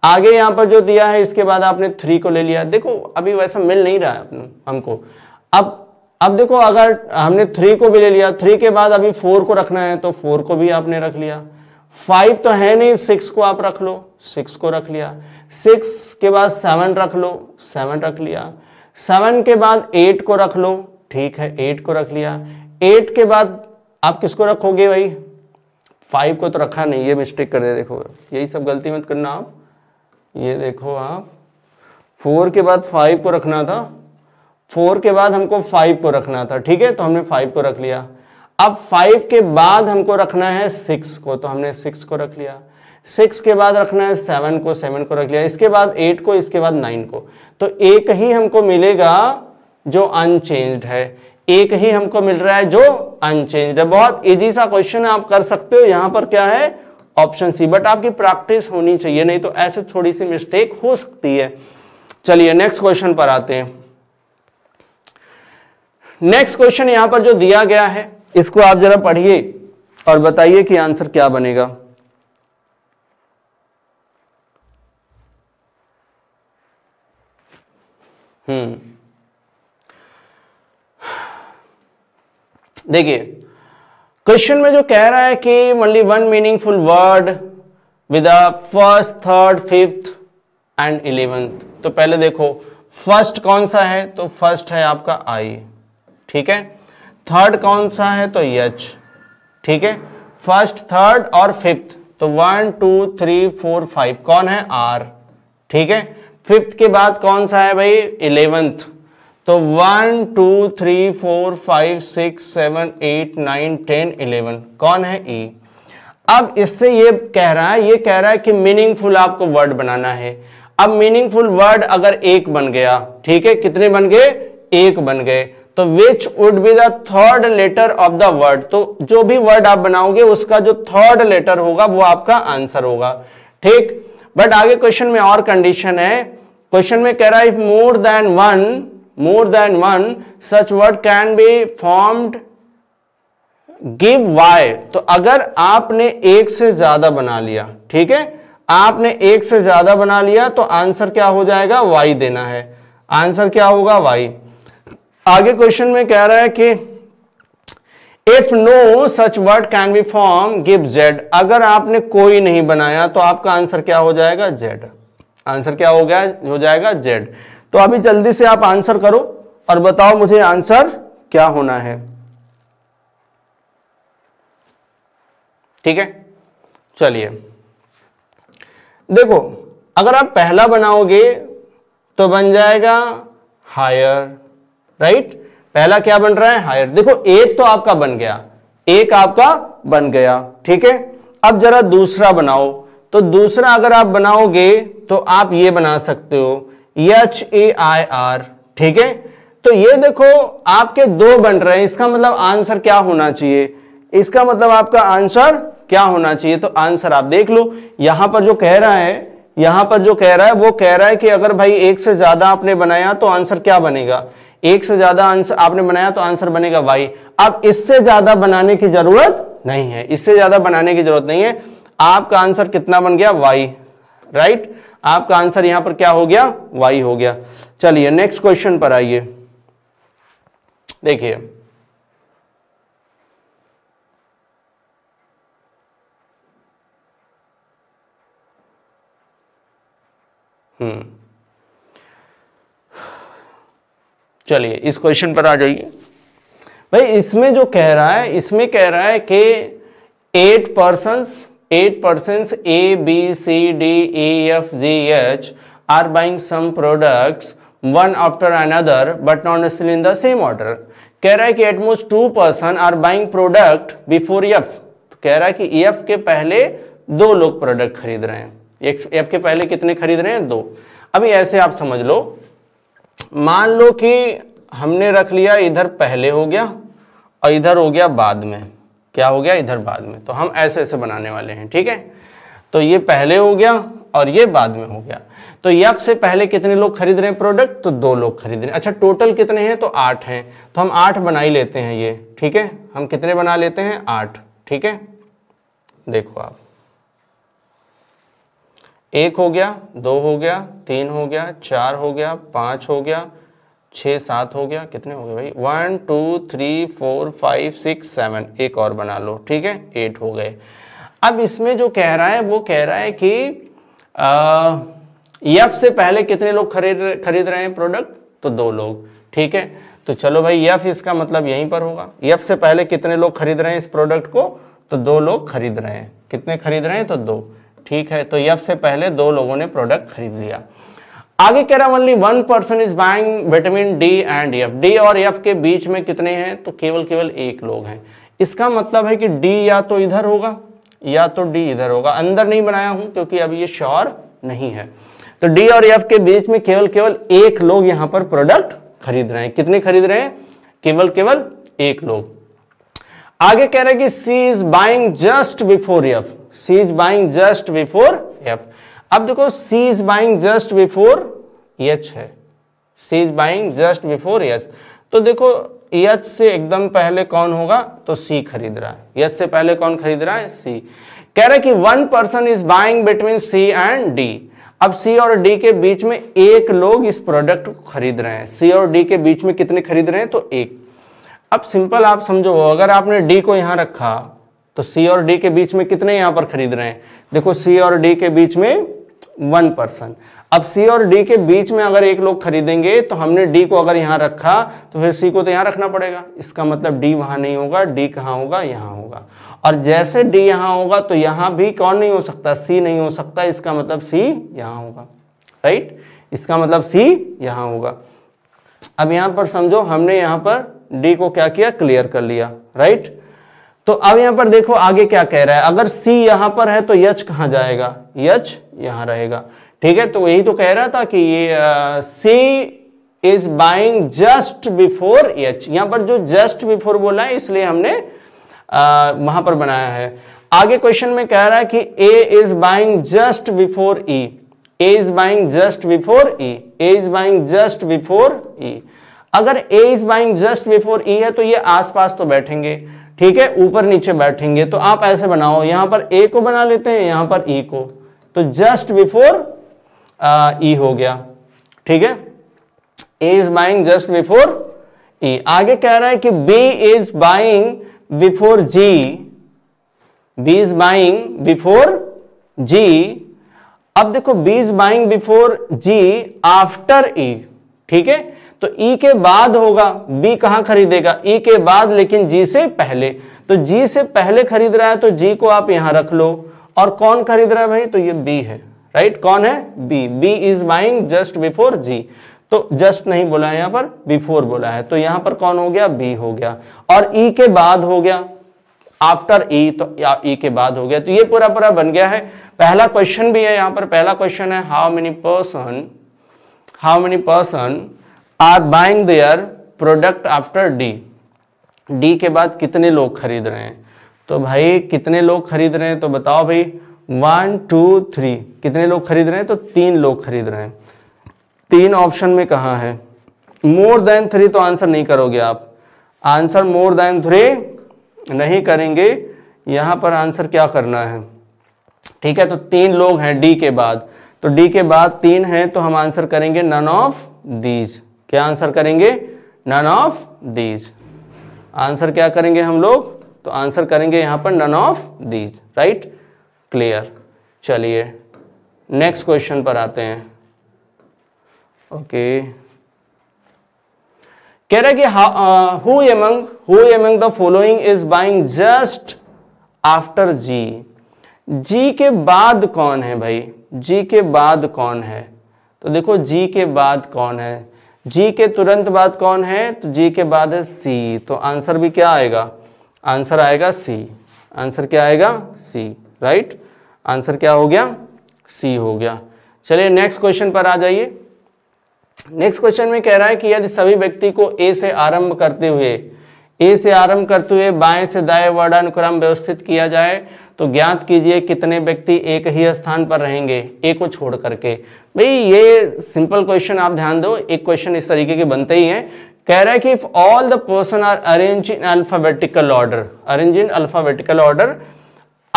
आगे यहां पर जो दिया है इसके बाद आपने थ्री को ले लिया देखो अभी वैसा मिल नहीं रहा है हमको अब अब देखो अगर हमने थ्री को भी ले लिया थ्री के बाद अभी फोर को रखना है तो फोर को भी आपने रख लिया फाइव तो है नहीं सिक्स को आप रख लो सिक्स को रख लिया सिक्स के बाद सेवन रख लो सेवन रख लिया सेवन के बाद एट को रख लो ठीक है एट को रख लिया एट के बाद आप किसको रखोगे भाई फाइव को तो रखा नहीं ये मिस्टेक कर दे देखो यही सब गलती मत करना आप ये देखो आप फोर के बाद फाइव को रखना था फोर के बाद हमको फाइव को रखना था ठीक है तो हमने फाइव को रख लिया अब फाइव के बाद हमको रखना है सिक्स को तो हमने सिक्स को रख लिया सिक्स के बाद रखना है सेवन को सेवन को रख लिया इसके बाद एट को इसके बाद नाइन को तो एक ही हमको मिलेगा जो अनचेंज्ड है एक ही हमको मिल रहा है जो अनचेंज्ड है बहुत इजी सा क्वेश्चन है आप कर सकते हो यहां पर क्या है ऑप्शन सी बट आपकी प्रैक्टिस होनी चाहिए नहीं तो ऐसे थोड़ी सी मिस्टेक हो सकती है चलिए नेक्स्ट क्वेश्चन पर आते हैं नेक्स्ट क्वेश्चन यहां पर जो दिया गया है इसको आप जरा पढ़िए और बताइए कि आंसर क्या बनेगा हम्म देखिए क्वेश्चन में जो कह रहा है कि only one meaningful word with first third fifth and eleventh तो पहले देखो फर्स्ट कौन सा है तो फर्स्ट है आपका आई ठीक है थर्ड कौन सा है तो यच ठीक है फर्स्ट थर्ड और फिफ्थ तो one two three four five कौन है आर ठीक है फिफ्थ के बाद कौन सा है भाई इलेवेंथ तो one two three four five six seven eight nine ten eleven कौन है ई e? अब इससे ये कह रहा है ये कह रहा है कि मीनिंगफुल आपको वर्ड बनाना है अब मीनिंगफुल वर्ड अगर एक बन गया ठीक है कितने बन गए एक बन गए तो which would be the third letter of the word तो जो भी वर्ड आप बनाओगे उसका जो थर्ड लेटर होगा वो आपका आंसर होगा ठीक बट आगे क्वेश्चन में और कंडीशन है क्वेश्चन में कह रहा है if more than one more than one such word can be formed give Y तो अगर आपने एक से ज्यादा बना लिया ठीक है आपने एक से ज्यादा बना लिया तो आंसर क्या हो जाएगा वाई देना है आंसर क्या होगा वाई आगे क्वेश्चन में कह रहा है कि if no such word can be form give Z अगर आपने कोई नहीं बनाया तो आपका आंसर क्या हो जाएगा जेड आंसर क्या हो गया हो जाएगा जेड तो अभी जल्दी से आप आंसर करो और बताओ मुझे आंसर क्या होना है ठीक है चलिए देखो अगर आप पहला बनाओगे तो बन जाएगा हायर राइट पहला क्या बन रहा है हायर देखो एक तो आपका बन गया एक आपका बन गया ठीक है अब जरा दूसरा बनाओ तो दूसरा अगर आप बनाओगे तो आप ये बना सकते हो एच ए आई आर ठीक है तो ये देखो आपके दो बन रहे हैं इसका मतलब आंसर क्या होना चाहिए इसका मतलब आपका आंसर क्या होना चाहिए तो आंसर आप देख लो यहां पर जो कह रहा है यहां पर जो कह रहा है वो कह रहा है कि अगर भाई एक से ज्यादा आपने बनाया तो आंसर क्या बनेगा एक से ज्यादा आंसर आपने बनाया तो आंसर बनेगा वाई अब इससे ज्यादा बनाने की जरूरत नहीं है इससे ज्यादा बनाने की जरूरत नहीं है आपका आंसर कितना बन गया वाई राइट आपका आंसर यहां पर क्या हो गया वाई हो गया चलिए नेक्स्ट क्वेश्चन पर आइए देखिए हम्म चलिए इस क्वेश्चन पर आ जाइए भाई इसमें जो कह रहा है इसमें कह रहा है कि eight persons eight persons A B C D E F G H are buying some products one after another but not in the same order कह रहा है कि at most two person are buying product before F कह रहा है कि F के पहले दो लोग प्रोडक्ट खरीद रहे हैं एफ के पहले कितने खरीद रहे हैं दो अभी ऐसे आप समझ लो मान लो कि हमने रख लिया इधर पहले हो गया और इधर हो गया बाद में क्या हो गया इधर बाद में तो हम ऐसे ऐसे बनाने वाले हैं ठीक है तो ये पहले हो गया और ये बाद में हो गया तो यप से पहले कितने लोग खरीद रहे हैं प्रोडक्ट तो दो लोग खरीद रहे हैं अच्छा टोटल कितने हैं तो आठ हैं तो हम आठ बना ही लेते हैं ये ठीक है हम कितने बना लेते हैं आठ ठीक है देखो आप एक हो गया दो हो गया तीन हो गया चार हो गया पांच हो गया छः सात हो गया कितने हो गए भाई one two three four five six seven एक और बना लो ठीक है एट हो गए अब इसमें जो कह रहा है वो कह रहा है कि यफ से पहले कितने लोग खरीद खरीद रहे हैं प्रोडक्ट तो दो लोग ठीक है तो चलो भाई यफ इसका मतलब यहीं पर होगा यफ से पहले कितने लोग खरीद रहे हैं इस प्रोडक्ट को तो दो लोग खरीद रहे हैं कितने खरीद रहे हैं तो दो ठीक है तो यफ से पहले दो लोगों ने प्रोडक्ट खरीद लिया आगे कह रहा only one person is buying vitamin D and F D और यफ के बीच में कितने हैं तो केवल केवल एक लोग हैं इसका मतलब है कि डी या तो इधर होगा या तो डी इधर होगा अंदर नहीं बनाया हूं क्योंकि अब ये श्योर नहीं है तो डी और एफ के बीच में केवल केवल एक लोग यहां पर प्रोडक्ट खरीद रहे हैं कितने खरीद रहे हैं केवल केवल एक लोग आगे कह रहे हैं कि C is buying just before F C is buying just before F अब देखो C is buying just before H है C is buying just before H तो देखो एच से एकदम पहले कौन होगा तो सी खरीद रहा है एच से पहले कौन खरीद रहा है सी कह रहा है कि one person is buying between C and D अब सी और डी के बीच में एक लोग इस प्रोडक्ट को खरीद रहे हैं सी और डी के बीच में कितने खरीद रहे हैं तो एक अब सिंपल आप समझो अगर आपने डी को यहां रखा तो सी और डी के बीच में कितने यहां पर खरीद रहे हैं देखो सी और डी के बीच में वन पर्सन अब सी और डी के बीच में अगर एक लोग खरीदेंगे तो हमने डी को अगर यहां रखा तो फिर सी को तो यहां रखना पड़ेगा इसका मतलब डी वहां नहीं होगा डी कहां होगा यहां होगा और जैसे डी यहां होगा तो यहां भी कौन नहीं हो सकता सी नहीं हो सकता इसका मतलब सी यहां होगा राइट इसका मतलब सी यहां होगा अब यहां पर समझो हमने यहां पर डी को क्या किया क्लियर कर लिया राइट तो अब यहां पर देखो आगे क्या कह रहा है अगर C यहां पर है तो यच कहां जाएगा यच यहां रहेगा ठीक है तो यही तो कह रहा था कि ये C is buying just before H यहां पर जो जस्ट बिफोर बोला है इसलिए हमने वहां पर बनाया है आगे क्वेश्चन में कह रहा है कि A is buying just before E A is buying just before E A is buying just before E अगर A is buying just before E है तो ये आसपास तो बैठेंगे ठीक है ऊपर नीचे बैठेंगे तो आप ऐसे बनाओ यहां पर ए को बना लेते हैं यहां पर ई e को तो जस्ट बिफोर ई हो गया ठीक है A is buying just before E आगे कह रहा है कि B is buying before G B is buying before G अब देखो B is buying before G after E ठीक है तो ई e के बाद होगा बी कहां खरीदेगा ई e के बाद लेकिन जी से पहले तो जी से पहले खरीद रहा है तो जी को आप यहां रख लो और कौन खरीद रहा है भाई तो ये बी है राइट कौन है B B is buying just before G तो जस्ट नहीं बोला है यहां पर बिफोर बोला है तो यहां पर कौन हो गया बी हो गया और ई e के बाद हो गया आफ्टर ई तो ई के बाद हो गया तो ये पूरा पूरा बन गया है पहला क्वेश्चन भी है यहां पर पहला क्वेश्चन है how many person how many person are buying their product after D D के बाद कितने लोग खरीद रहे हैं तो भाई कितने लोग खरीद रहे हैं तो बताओ भाई वन टू थ्री कितने लोग खरीद रहे हैं तो तीन लोग खरीद रहे हैं तीन ऑप्शन में कहा है मोर देन थ्री तो आंसर नहीं करोगे आप आंसर मोर देन थ्री नहीं करेंगे यहां पर आंसर क्या करना है ठीक है तो तीन लोग हैं डी के बाद तो डी के बाद तीन हैं तो हम आंसर करेंगे नन ऑफ दीज क्या आंसर करेंगे नन ऑफ दीज आंसर क्या करेंगे हम लोग तो आंसर करेंगे यहां पर none of these right clear चलिए नेक्स्ट क्वेश्चन पर आते हैं ओके okay. कह रहे कि who among who among the following is buying just after G G के बाद कौन है भाई जी के बाद कौन है तो देखो जी के बाद कौन है जी के तुरंत बाद कौन है तो जी के बाद है सी तो आंसर भी क्या आएगा आंसर आएगा सी आंसर क्या आएगा सी राइट आंसर क्या हो गया सी हो गया चलिए नेक्स्ट क्वेश्चन पर आ जाइए नेक्स्ट क्वेश्चन में कह रहा है कि यदि सभी व्यक्ति को ए से आरंभ करते हुए ए से आरंभ करते हुए बाएं से दाएं वर्णानुक्रम व्यवस्थित किया जाए तो ज्ञात कीजिए कितने व्यक्ति एक ही स्थान पर रहेंगे ए को छोड़ करके भाई ये सिंपल क्वेश्चन आप ध्यान दो एक क्वेश्चन इस तरीके के बनते ही हैं कह रहा है कि if all the person are arrange in alphabetical order arrange in alphabetical order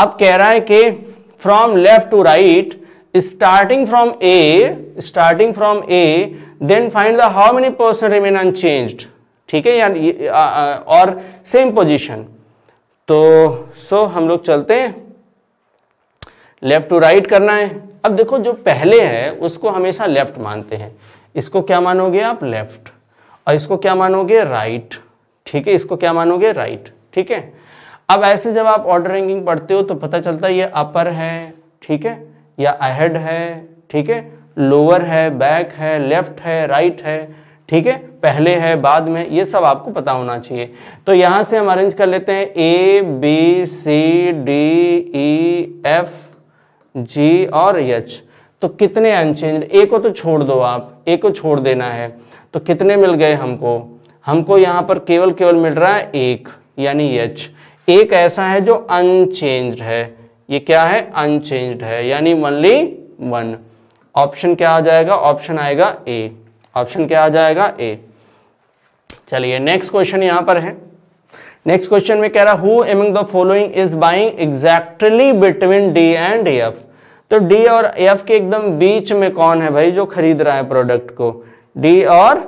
अब कह रहा है कि from left to right starting from A starting from A then find the how many person remain unchanged ठीक है यार और same position तो सो हम लोग चलते हैं लेफ्ट टू राइट करना है अब देखो जो पहले है उसको हमेशा लेफ्ट मानते हैं इसको क्या मानोगे आप लेफ्ट और इसको क्या मानोगे राइट ठीक है इसको क्या मानोगे राइट ठीक है अब ऐसे जब आप ऑर्डर रैंकिंग पढ़ते हो तो पता चलता है ये अपर है ठीक है या अहेड है ठीक है लोअर है बैक है लेफ्ट है राइट है ठीक है पहले है बाद में ये सब आपको पता होना चाहिए तो यहां से हम अरेंज कर लेते हैं A B C D E F G और एच तो कितने अनचेंज ए को तो छोड़ दो आप ए को छोड़ देना है तो कितने मिल गए हमको हमको यहाँ पर केवल केवल मिल रहा है एक यानी एच एक ऐसा है जो अनचेंज है ये क्या है अनचेंज्ड है यानी मनली वन ऑप्शन क्या आ जाएगा ऑप्शन आएगा ए ऑप्शन क्या आ जाएगा ए चलिए नेक्स्ट क्वेश्चन यहां पर है नेक्स्ट क्वेश्चन में कह रहा who among the following is buying exactly between D and F तो डी और एफ के एकदम बीच में कौन है भाई जो खरीद रहा है प्रोडक्ट को डी और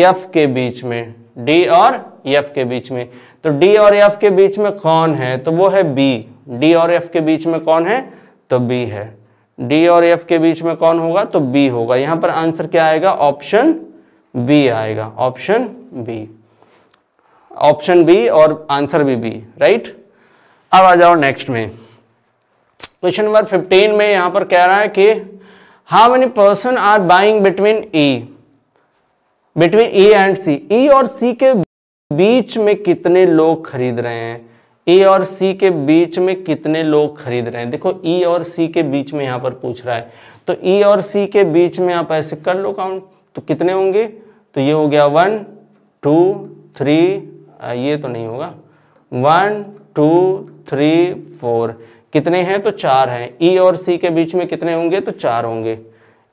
एफ के बीच में डी और एफ के बीच में तो डी और एफ के बीच में कौन है तो वो है बी डी और एफ के बीच में कौन है तो बी है डी और एफ के बीच में कौन होगा तो बी होगा यहां पर आंसर क्या आएगा ऑप्शन बी आएगा ऑप्शन बी ऑप्शन बी और आंसर भी बी राइट अब आ जाओ नेक्स्ट में क्वेश्चन नंबर फिफ्टीन में यहां पर कह रहा है कि how many person are buying between E between E and C E और सी के बीच में कितने लोग खरीद रहे हैं ए और सी के बीच में कितने लोग खरीद रहे हैं देखो ई e और सी के बीच में यहाँ पर पूछ रहा है तो ई e और सी के बीच में आप ऐसे कर लो काउंट तो कितने होंगे तो ये हो गया वन टू थ्री ये तो नहीं होगा वन टू थ्री फोर कितने हैं तो चार हैं ई e और सी के बीच में कितने होंगे तो चार होंगे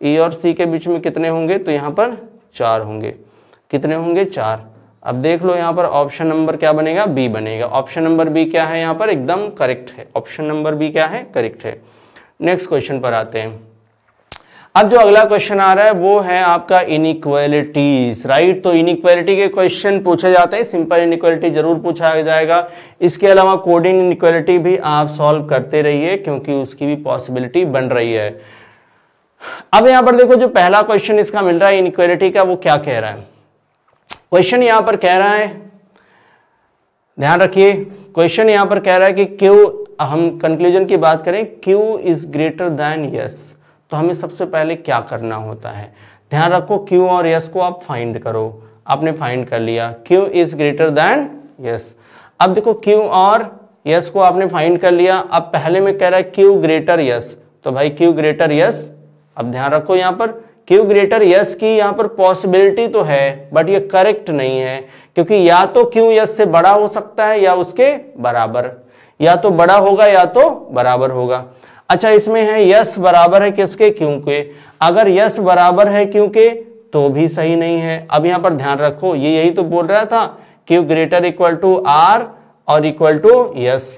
ई और सी के बीच में कितने होंगे तो यहाँ पर चार होंगे कितने होंगे चार अब देख लो यहाँ पर ऑप्शन नंबर क्या बनेगा बी बनेगा ऑप्शन नंबर बी क्या है यहाँ पर एकदम करेक्ट है ऑप्शन नंबर बी क्या है करेक्ट है नेक्स्ट क्वेश्चन पर आते हैं अब जो अगला क्वेश्चन आ रहा है वो है आपका इनइक्वालिटीज राइट तो इनइक्वालिटी के क्वेश्चन पूछे जाते हैं सिंपल इनइक्वालिटी जरूर पूछा जाएगा इसके अलावा कोडिंग इनइक्वालिटी भी आप सॉल्व करते रहिए क्योंकि उसकी भी पॉसिबिलिटी बन रही है अब यहां पर देखो जो पहला क्वेश्चन इसका मिल रहा है इनक्वेलिटी का वो क्या कह रहा है क्वेश्चन यहां पर कह रहा है ध्यान रखिए क्वेश्चन यहां पर कह रहा है कि क्यू हम कंक्लूजन की बात करें Q is greater than S तो हमें सबसे पहले क्या करना होता है ध्यान रखो क्यू और यस को आप फाइंड करो आपने फाइंड कर लिया Q is greater than S अब देखो क्यू और यस को आपने फाइंड कर लिया अब पहले में कह रहा है क्यू ग्रेटर यस तो भाई क्यू ग्रेटर यस अब ध्यान रखो यहां पर क्यू ग्रेटर यस की यहां पर पॉसिबिलिटी तो है बट ये करेक्ट नहीं है क्योंकि या तो क्यू यस से बड़ा हो सकता है या उसके बराबर या तो बड़ा होगा या तो बराबर होगा अच्छा इसमें है यस बराबर है किसके क्यों के अगर यस बराबर है क्यों के तो भी सही नहीं है अब यहां पर ध्यान रखो ये यही तो बोल रहा था Q greater equal to R और इक्वल टू यस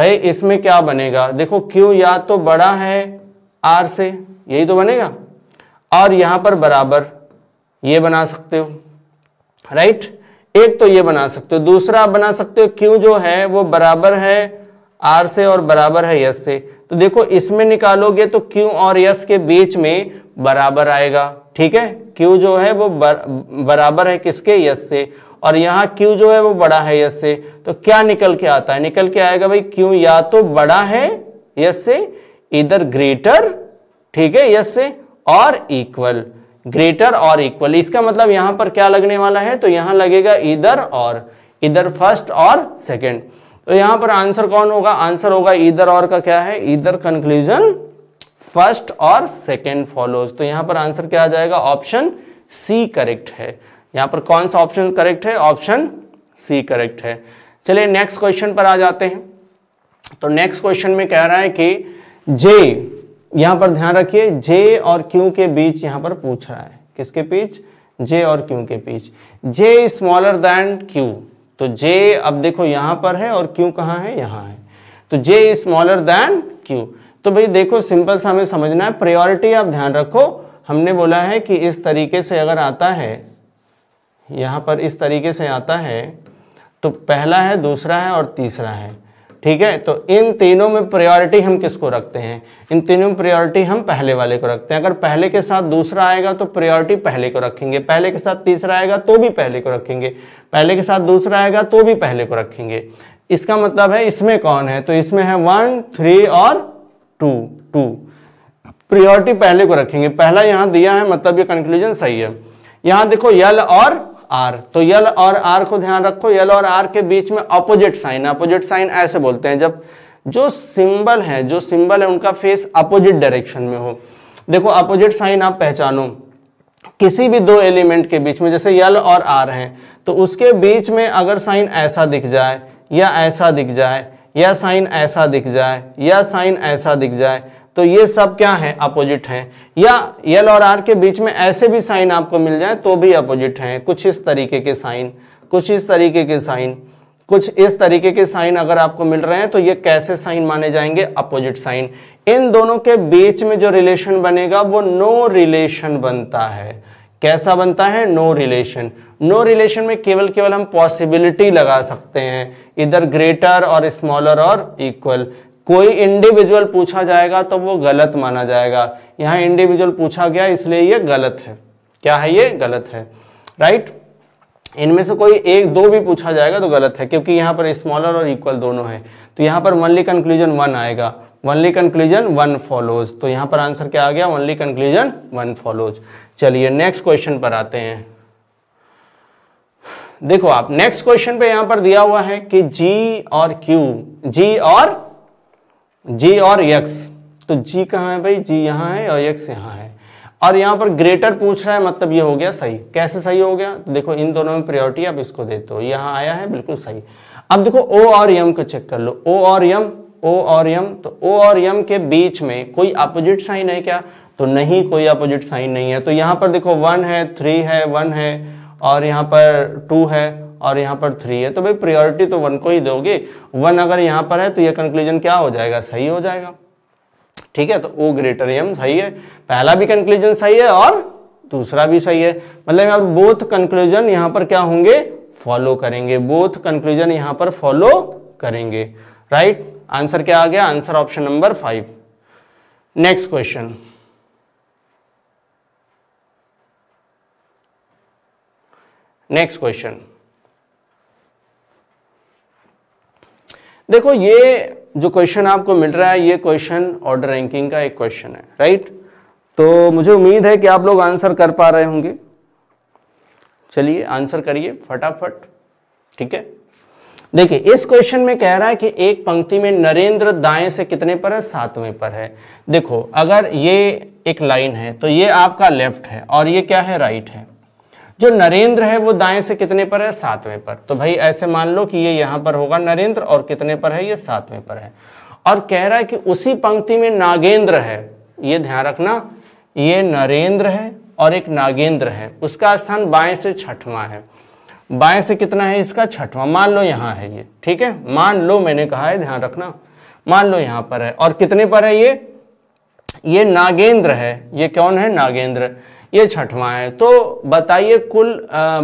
भाई इसमें क्या बनेगा देखो क्यू या तो बड़ा है आर से यही तो बनेगा और यहां पर बराबर ये बना सकते हो राइट एक तो ये बना सकते हो दूसरा आप बना सकते हो क्यों जो है वो बराबर है आर से और बराबर है यस से तो देखो इसमें निकालोगे तो क्यू और यस के बीच में बराबर आएगा ठीक है क्यू जो है वो बर, बराबर है किसके यस से और यहां क्यू जो है वो बड़ा है यस से तो क्या निकल के आता है निकल के आएगा भाई क्यू या तो बड़ा है यस से इधर ग्रेटर ठीक है यस से और इक्वल ग्रेटर और इक्वल इसका मतलब यहां पर क्या लगने वाला है तो यहां लगेगा इधर और इधर फर्स्ट और सेकेंड तो यहां पर आंसर कौन होगा आंसर होगा इधर और का क्या है इधर कंक्लूजन फर्स्ट और सेकेंड फॉलोज तो यहां पर आंसर क्या आ जाएगा ऑप्शन सी करेक्ट है यहां पर कौन सा ऑप्शन करेक्ट है ऑप्शन सी करेक्ट है चलिए नेक्स्ट क्वेश्चन पर आ जाते हैं तो नेक्स्ट क्वेश्चन में कह रहा है कि जे यहां पर ध्यान रखिए जे और क्यू के बीच यहां पर पूछ रहा है किसके बीच जे और क्यू के बीच जे स्मॉलर देन क्यू तो जे अब देखो यहां पर है और क्यू कहां है यहां है तो जे स्मॉलर दैन क्यू तो भाई देखो सिंपल सा हमें समझना है प्रायोरिटी आप ध्यान रखो हमने बोला है कि इस तरीके से अगर आता है यहां पर इस तरीके से आता है तो पहला है दूसरा है और तीसरा है ठीक है तो इन तीनों में प्रायोरिटी हम किसको रखते हैं इन तीनों में प्रायोरिटी हम पहले वाले को रखते हैं अगर पहले के साथ दूसरा आएगा तो प्रायोरिटी पहले को रखेंगे पहले के साथ तीसरा आएगा तो भी पहले को रखेंगे पहले के साथ दूसरा आएगा तो भी पहले को रखेंगे इसका मतलब है इसमें कौन है तो इसमें है वन थ्री और टू टू प्रियोरिटी पहले को रखेंगे पहला यहां दिया है मतलब ये कंक्लूजन सही है यहां देखो यल और आर तो यल और आर को ध्यान रखो यल और आर के बीच में अपोजिट साइन अपोजिट साइन ऐसे बोलते हैं जब जो सिंबल है जो सिंबल है उनका फेस अपोजिट डायरेक्शन में हो देखो अपोजिट साइन आप पहचानो किसी भी दो एलिमेंट के बीच में जैसे यल और आर हैं तो उसके बीच में अगर साइन ऐसा दिख जाए या ऐसा दिख जाए या साइन ऐसा दिख जाए या साइन ऐसा दिख जाए तो ये सब क्या है अपोजिट हैं या एल और आर के बीच में ऐसे भी साइन आपको मिल जाए तो भी अपोजिट हैं कुछ इस तरीके के साइन कुछ इस तरीके के साइन कुछ इस तरीके के साइन अगर आपको मिल रहे हैं तो ये कैसे साइन माने जाएंगे अपोजिट साइन इन दोनों के बीच में जो रिलेशन बनेगा वो नो रिलेशन बनता है कैसा बनता है नो रिलेशन नो रिलेशन में केवल केवल हम पॉसिबिलिटी लगा सकते हैं इधर ग्रेटर और स्मॉलर और इक्वल कोई इंडिविजुअल पूछा जाएगा तो वो गलत माना जाएगा यहां इंडिविजुअल पूछा गया इसलिए ये गलत है क्या है ये गलत है राइट इनमें से कोई एक दो भी पूछा जाएगा तो गलत है क्योंकि यहां पर स्मॉलर और इक्वल दोनों है तो यहां पर वनली कंक्लूजन वन आएगा वनली कंक्लूजन वन फॉलोज तो यहां पर आंसर क्या आ गया वनली कंक्लूजन वन फॉलोज चलिए नेक्स्ट क्वेश्चन पर आते हैं देखो आप नेक्स्ट क्वेश्चन पे यहां पर दिया हुआ है कि जी और क्यू जी और जी और यक्स तो जी कहाँ है भाई जी यहाँ है और यक्स यहाँ है और यहाँ पर ग्रेटर पूछ रहा है मतलब ये हो गया सही कैसे सही हो गया तो देखो इन दोनों में प्रियोरिटी आप इसको देते हो यहाँ आया है बिल्कुल सही अब देखो ओ और यम को चेक कर लो ओ और यम ओ और यम तो ओ और यम के बीच में कोई अपोजिट साइन है क्या तो नहीं कोई अपोजिट साइन नहीं है तो यहाँ पर देखो वन है थ्री है वन है और यहाँ पर टू है और यहाँ पर थ्री है तो भाई प्रियोरिटी तो वन को ही दोगे वन अगर यहाँ पर है तो ये कंक्लूजन क्या हो जाएगा सही हो जाएगा ठीक है तो ओ ग्रेटर एम सही है पहला भी कंक्लूजन सही है और दूसरा भी सही है मतलब यहाँ बोथ कंक्लूजन यहाँ पर क्या होंगे फॉलो करेंगे बोथ कंक्लूजन यहाँ पर फॉलो करेंगे राइट आंसर क्या आ गया answer option number five next question next question देखो ये जो क्वेश्चन आपको मिल रहा है ये क्वेश्चन ऑर्डर रैंकिंग का एक क्वेश्चन है राइट तो मुझे उम्मीद है कि आप लोग आंसर कर पा रहे होंगे चलिए आंसर करिए फटाफट ठीक है देखिए इस क्वेश्चन में कह रहा है कि एक पंक्ति में नरेंद्र दाएं से कितने पर है सातवें पर है देखो अगर ये एक लाइन है तो ये आपका लेफ्ट है और ये क्या है राइट है जो नरेंद्र है वो दाएं से कितने पर है सातवें पर तो भाई ऐसे मान लो कि ये यहां पर होगा नरेंद्र और कितने पर है ये सातवें पर है और कह रहा है कि उसी पंक्ति में नागेंद्र है ये ध्यान रखना ये नरेंद्र है और एक नागेंद्र है उसका स्थान बाएं से छठवां है बाएं से कितना है इसका छठवां मान लो यहाँ है ये ठीक है मान लो मैंने कहा है ध्यान रखना मान लो यहाँ पर है और कितने पर है ये ये नागेंद्र है ये कौन है नागेंद्र ये छठवां है तो बताइए कुल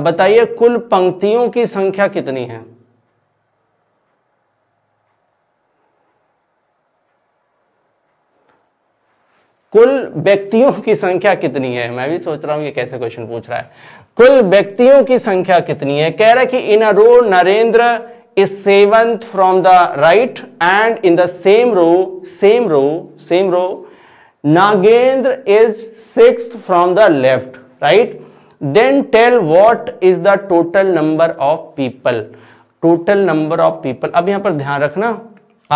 बताइए कुल पंक्तियों की संख्या कितनी है कुल व्यक्तियों की संख्या कितनी है मैं भी सोच रहा हूं ये कैसे क्वेश्चन पूछ रहा है कुल व्यक्तियों की संख्या कितनी है कह रहा है कि in a row Narendra is seventh from the right and in the same row same row same row Nagendra is six from the left right then tell what is the total number of people total number of people अब यहां पर ध्यान रखना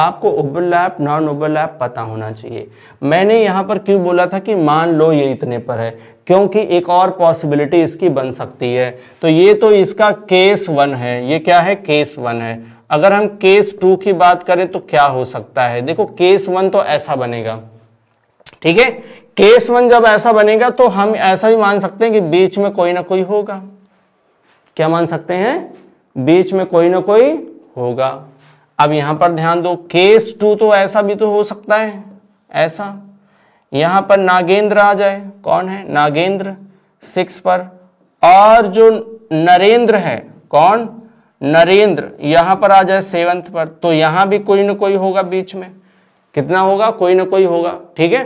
आपको overlap non overlap पता होना चाहिए मैंने यहां पर क्यों बोला था कि मान लो ये इतने पर है क्योंकि एक और पॉसिबिलिटी इसकी बन सकती है तो ये तो इसका केस वन है ये क्या है केस वन है अगर हम केस टू की बात करें तो क्या हो सकता है देखो केस वन तो ऐसा बनेगा ठीक है केस वन जब ऐसा बनेगा तो हम ऐसा भी मान सकते हैं कि बीच में कोई ना कोई होगा क्या मान सकते हैं बीच में कोई ना कोई होगा अब यहां पर ध्यान दो केस टू तो ऐसा भी तो हो सकता है ऐसा यहां पर नागेंद्र आ जाए कौन है नागेंद्र सिक्स पर और जो नरेंद्र है कौन नरेंद्र यहां पर आ जाए सेवंथ पर तो यहां भी कोई ना कोई होगा बीच में कितना होगा कोई ना कोई होगा ठीक है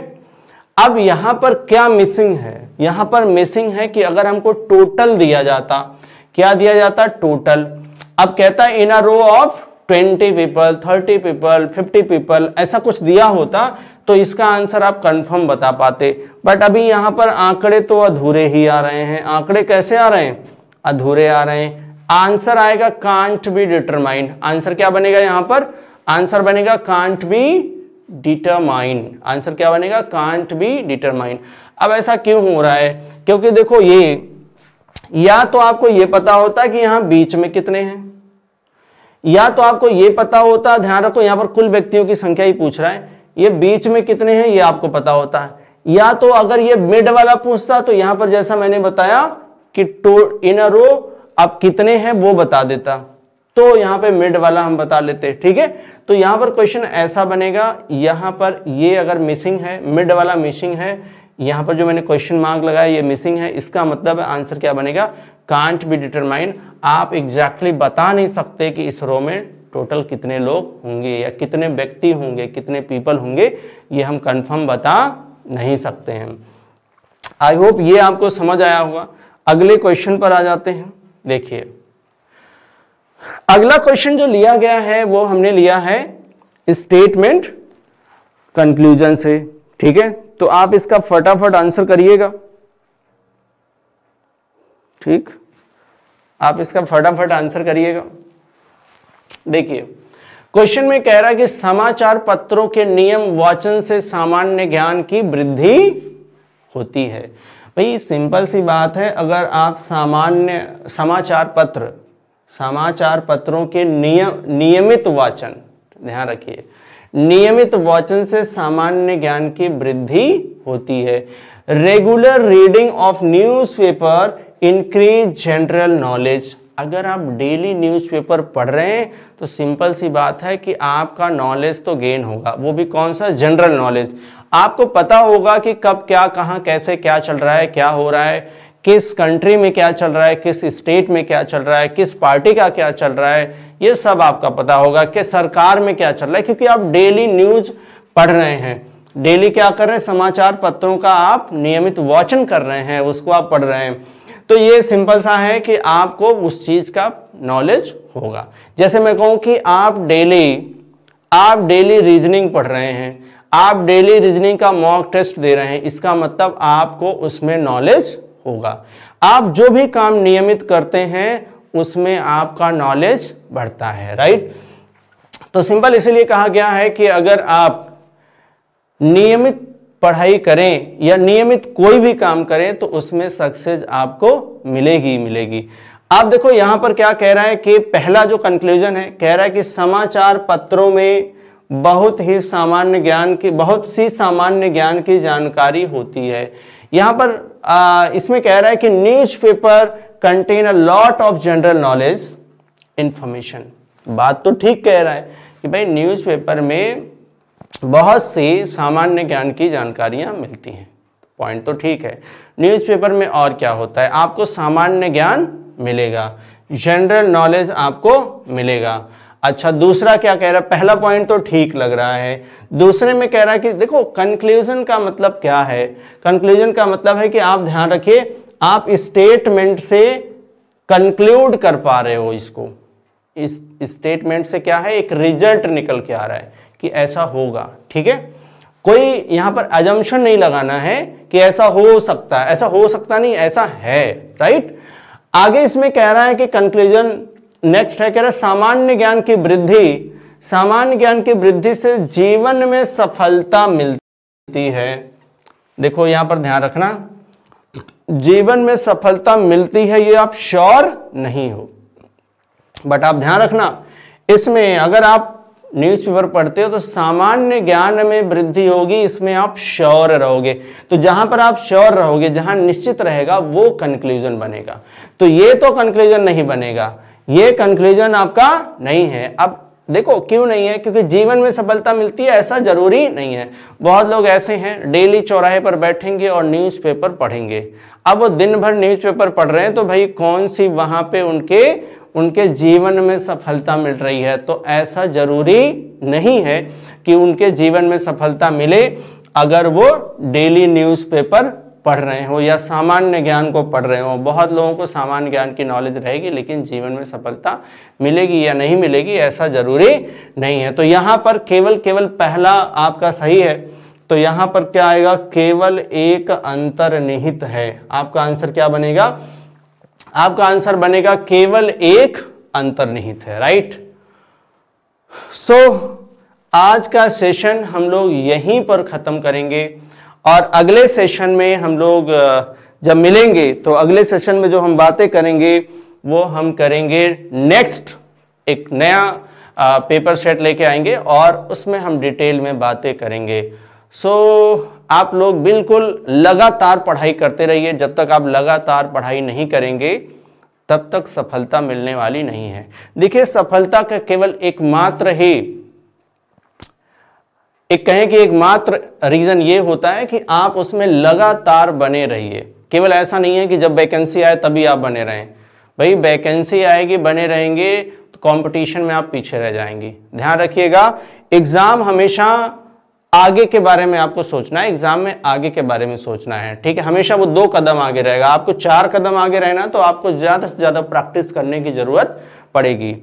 अब यहां पर क्या मिसिंग है यहां पर मिसिंग है कि अगर हमको टोटल दिया जाता क्या दिया जाता टोटल अब कहता है in a row of twenty people thirty people fifty people ऐसा कुछ दिया होता तो इसका आंसर आप कंफर्म बता पाते बट अभी यहां पर आंकड़े तो अधूरे ही आ रहे हैं आंकड़े कैसे आ रहे हैं अधूरे आ रहे हैं आंसर आएगा कांट बी डिटरमाइंड आंसर क्या बनेगा यहां पर आंसर बनेगा कांट बी डिटरमाइन आंसर क्या बनेगा कांट बी डिटरमाइन अब ऐसा क्यों हो रहा है क्योंकि देखो ये या तो आपको ये पता होता कि यहां बीच में कितने हैं या तो आपको ये पता होता ध्यान रखो यहां पर कुल व्यक्तियों की संख्या ही पूछ रहा है ये बीच में कितने हैं ये आपको पता होता है या तो अगर ये मिड वाला पूछता तो यहां पर जैसा मैंने बताया कि टो इन रो अब कितने हैं वो बता देता तो यहां पे मिड वाला हम बता लेते ठीक है तो यहां पर क्वेश्चन ऐसा बनेगा यहां पर ये अगर मिसिंग है मिड वाला मिसिंग है यहां पर जो मैंने क्वेश्चन मार्क लगाया ये मिसिंग है इसका मतलब आंसर क्या बनेगा कांट बी डिटरमाइन आप एग्जैक्टली exactly बता नहीं सकते कि इस रो में टोटल कितने लोग होंगे या कितने व्यक्ति होंगे कितने पीपल होंगे ये हम कंफर्म बता नहीं सकते हैं आई होप ये आपको समझ आया होगा अगले क्वेश्चन पर आ जाते हैं देखिए अगला क्वेश्चन जो लिया गया है वो हमने लिया है स्टेटमेंट कंक्लूजन से ठीक है तो आप इसका फटाफट आंसर करिएगा ठीक आप इसका फटाफट आंसर करिएगा देखिए क्वेश्चन में कह रहा है कि समाचार पत्रों के नियम वाचन से सामान्य ज्ञान की वृद्धि होती है भाई सिंपल सी बात है अगर आप सामान्य समाचार पत्र समाचार पत्रों के नियम नियमित वाचन ध्यान रखिए नियमित वाचन से सामान्य ज्ञान की वृद्धि होती है regular reading of newspaper increase general knowledge अगर आप डेली न्यूज़पेपर पढ़ रहे हैं तो सिंपल सी बात है कि आपका नॉलेज तो गेन होगा वो भी कौन सा जनरल नॉलेज आपको पता होगा कि कब क्या कहाँ कैसे क्या चल रहा है क्या हो रहा है किस कंट्री में क्या चल रहा है किस स्टेट में क्या चल रहा है किस पार्टी का क्या चल रहा है ये सब आपका पता होगा कि सरकार में क्या चल रहा है क्योंकि आप डेली न्यूज पढ़ रहे हैं डेली क्या कर रहे हैं समाचार पत्रों का आप नियमित वाचन कर रहे हैं उसको आप पढ़ रहे हैं तो ये सिंपल सा है कि आपको उस चीज का नॉलेज होगा जैसे मैं कहूं कि आप डेली आप डेली रीजनिंग पढ़ रहे हैं आप डेली रीजनिंग का मॉक टेस्ट दे रहे हैं इसका मतलब आपको उसमें नॉलेज होगा आप जो भी काम नियमित करते हैं उसमें आपका नॉलेज बढ़ता है राइट तो सिंपल इसलिए कहा गया है कि अगर आप नियमित पढ़ाई करें या नियमित कोई भी काम करें तो उसमें सक्सेस आपको मिलेगी मिलेगी आप देखो यहां पर क्या कह रहा है कि पहला जो कंक्लूजन है कह रहा है कि समाचार पत्रों में बहुत ही सामान्य ज्ञान की बहुत सी सामान्य ज्ञान की जानकारी होती है यहां पर आ, इसमें कह रहा है कि newspaper contain a lot of general knowledge information बात तो ठीक कह रहा है कि भाई न्यूज पेपर में बहुत सी सामान्य ज्ञान की जानकारियां मिलती हैं पॉइंट तो ठीक है न्यूज पेपर में और क्या होता है आपको सामान्य ज्ञान मिलेगा जनरल नॉलेज आपको मिलेगा अच्छा दूसरा क्या कह रहा है पहला पॉइंट तो ठीक लग रहा है दूसरे में कह रहा है कि देखो कंक्लूजन का मतलब क्या है कंक्लूजन का मतलब है कि आप ध्यान रखिए आप स्टेटमेंट से कंक्लूड कर पा रहे हो इसको इस स्टेटमेंट से क्या है एक रिजल्ट निकल के आ रहा है कि ऐसा होगा ठीक है कोई यहां पर अजम्पन नहीं लगाना है कि ऐसा हो सकता है ऐसा हो सकता नहीं ऐसा है राइट आगे इसमें कह रहा है कि कंक्लूजन नेक्स्ट है कह रहे सामान्य ज्ञान की वृद्धि सामान्य ज्ञान की वृद्धि से जीवन में सफलता मिलती है देखो यहां पर ध्यान रखना जीवन में सफलता मिलती है ये आप श्योर नहीं हो बट आप ध्यान रखना इसमें अगर आप न्यूज़पेपर पढ़ते हो तो सामान्य ज्ञान में वृद्धि होगी इसमें आप श्योर रहोगे तो जहां पर आप श्योर रहोगे जहां निश्चित रहेगा वो कंक्लूजन बनेगा तो ये तो कंक्लूजन नहीं बनेगा ये कंक्लूजन आपका नहीं है अब देखो क्यों नहीं है क्योंकि जीवन में सफलता मिलती है ऐसा जरूरी नहीं है बहुत लोग ऐसे हैं डेली चौराहे पर बैठेंगे और न्यूज़पेपर पढ़ेंगे अब वो दिन भर न्यूज़पेपर पढ़ रहे हैं तो भाई कौन सी वहां पे उनके उनके जीवन में सफलता मिल रही है तो ऐसा जरूरी नहीं है कि उनके जीवन में सफलता मिले अगर वो डेली न्यूज़पेपर पढ़ रहे हो या सामान्य ज्ञान को पढ़ रहे हो बहुत लोगों को सामान्य ज्ञान की नॉलेज रहेगी लेकिन जीवन में सफलता मिलेगी या नहीं मिलेगी ऐसा जरूरी नहीं है तो यहाँ पर केवल केवल पहला आपका सही है तो यहाँ पर क्या आएगा केवल एक अंतर्निहित है आपका आंसर क्या बनेगा आपका आंसर बनेगा केवल एक अंतर्निहित है राइट सो so, आज का सेशन हम लोग यहीं पर ख़त्म करेंगे और अगले सेशन में हम लोग जब मिलेंगे तो अगले सेशन में जो हम बातें करेंगे वो हम करेंगे नेक्स्ट एक नया पेपर सेट लेके आएंगे और उसमें हम डिटेल में बातें करेंगे सो so, आप लोग बिल्कुल लगातार पढ़ाई करते रहिए जब तक आप लगातार पढ़ाई नहीं करेंगे तब तक सफलता मिलने वाली नहीं है देखिए सफलता का केवल एकमात्र ही एक कहें कि एकमात्र रीज़न ये होता है कि आप उसमें लगातार बने रहिए केवल ऐसा नहीं है कि जब वैकेंसी आए तभी आप बने रहें भाई वैकेंसी आएगी बने रहेंगे तो कॉम्पिटिशन में आप पीछे रह जाएंगे ध्यान रखिएगा एग्ज़ाम हमेशा आगे के बारे में आपको सोचना है एग्ज़ाम में आगे के बारे में सोचना है ठीक है हमेशा वो दो कदम आगे रहेगा आपको चार कदम आगे रहना तो आपको ज़्यादा से ज़्यादा प्रैक्टिस करने की ज़रूरत पड़ेगी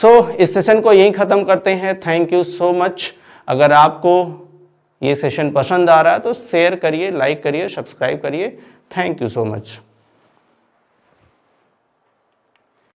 सो so, इस सेशन को यही ख़त्म करते हैं थैंक यू सो मच अगर आपको ये सेशन पसंद आ रहा है तो शेयर करिए लाइक करिए सब्सक्राइब करिए थैंक यू सो मच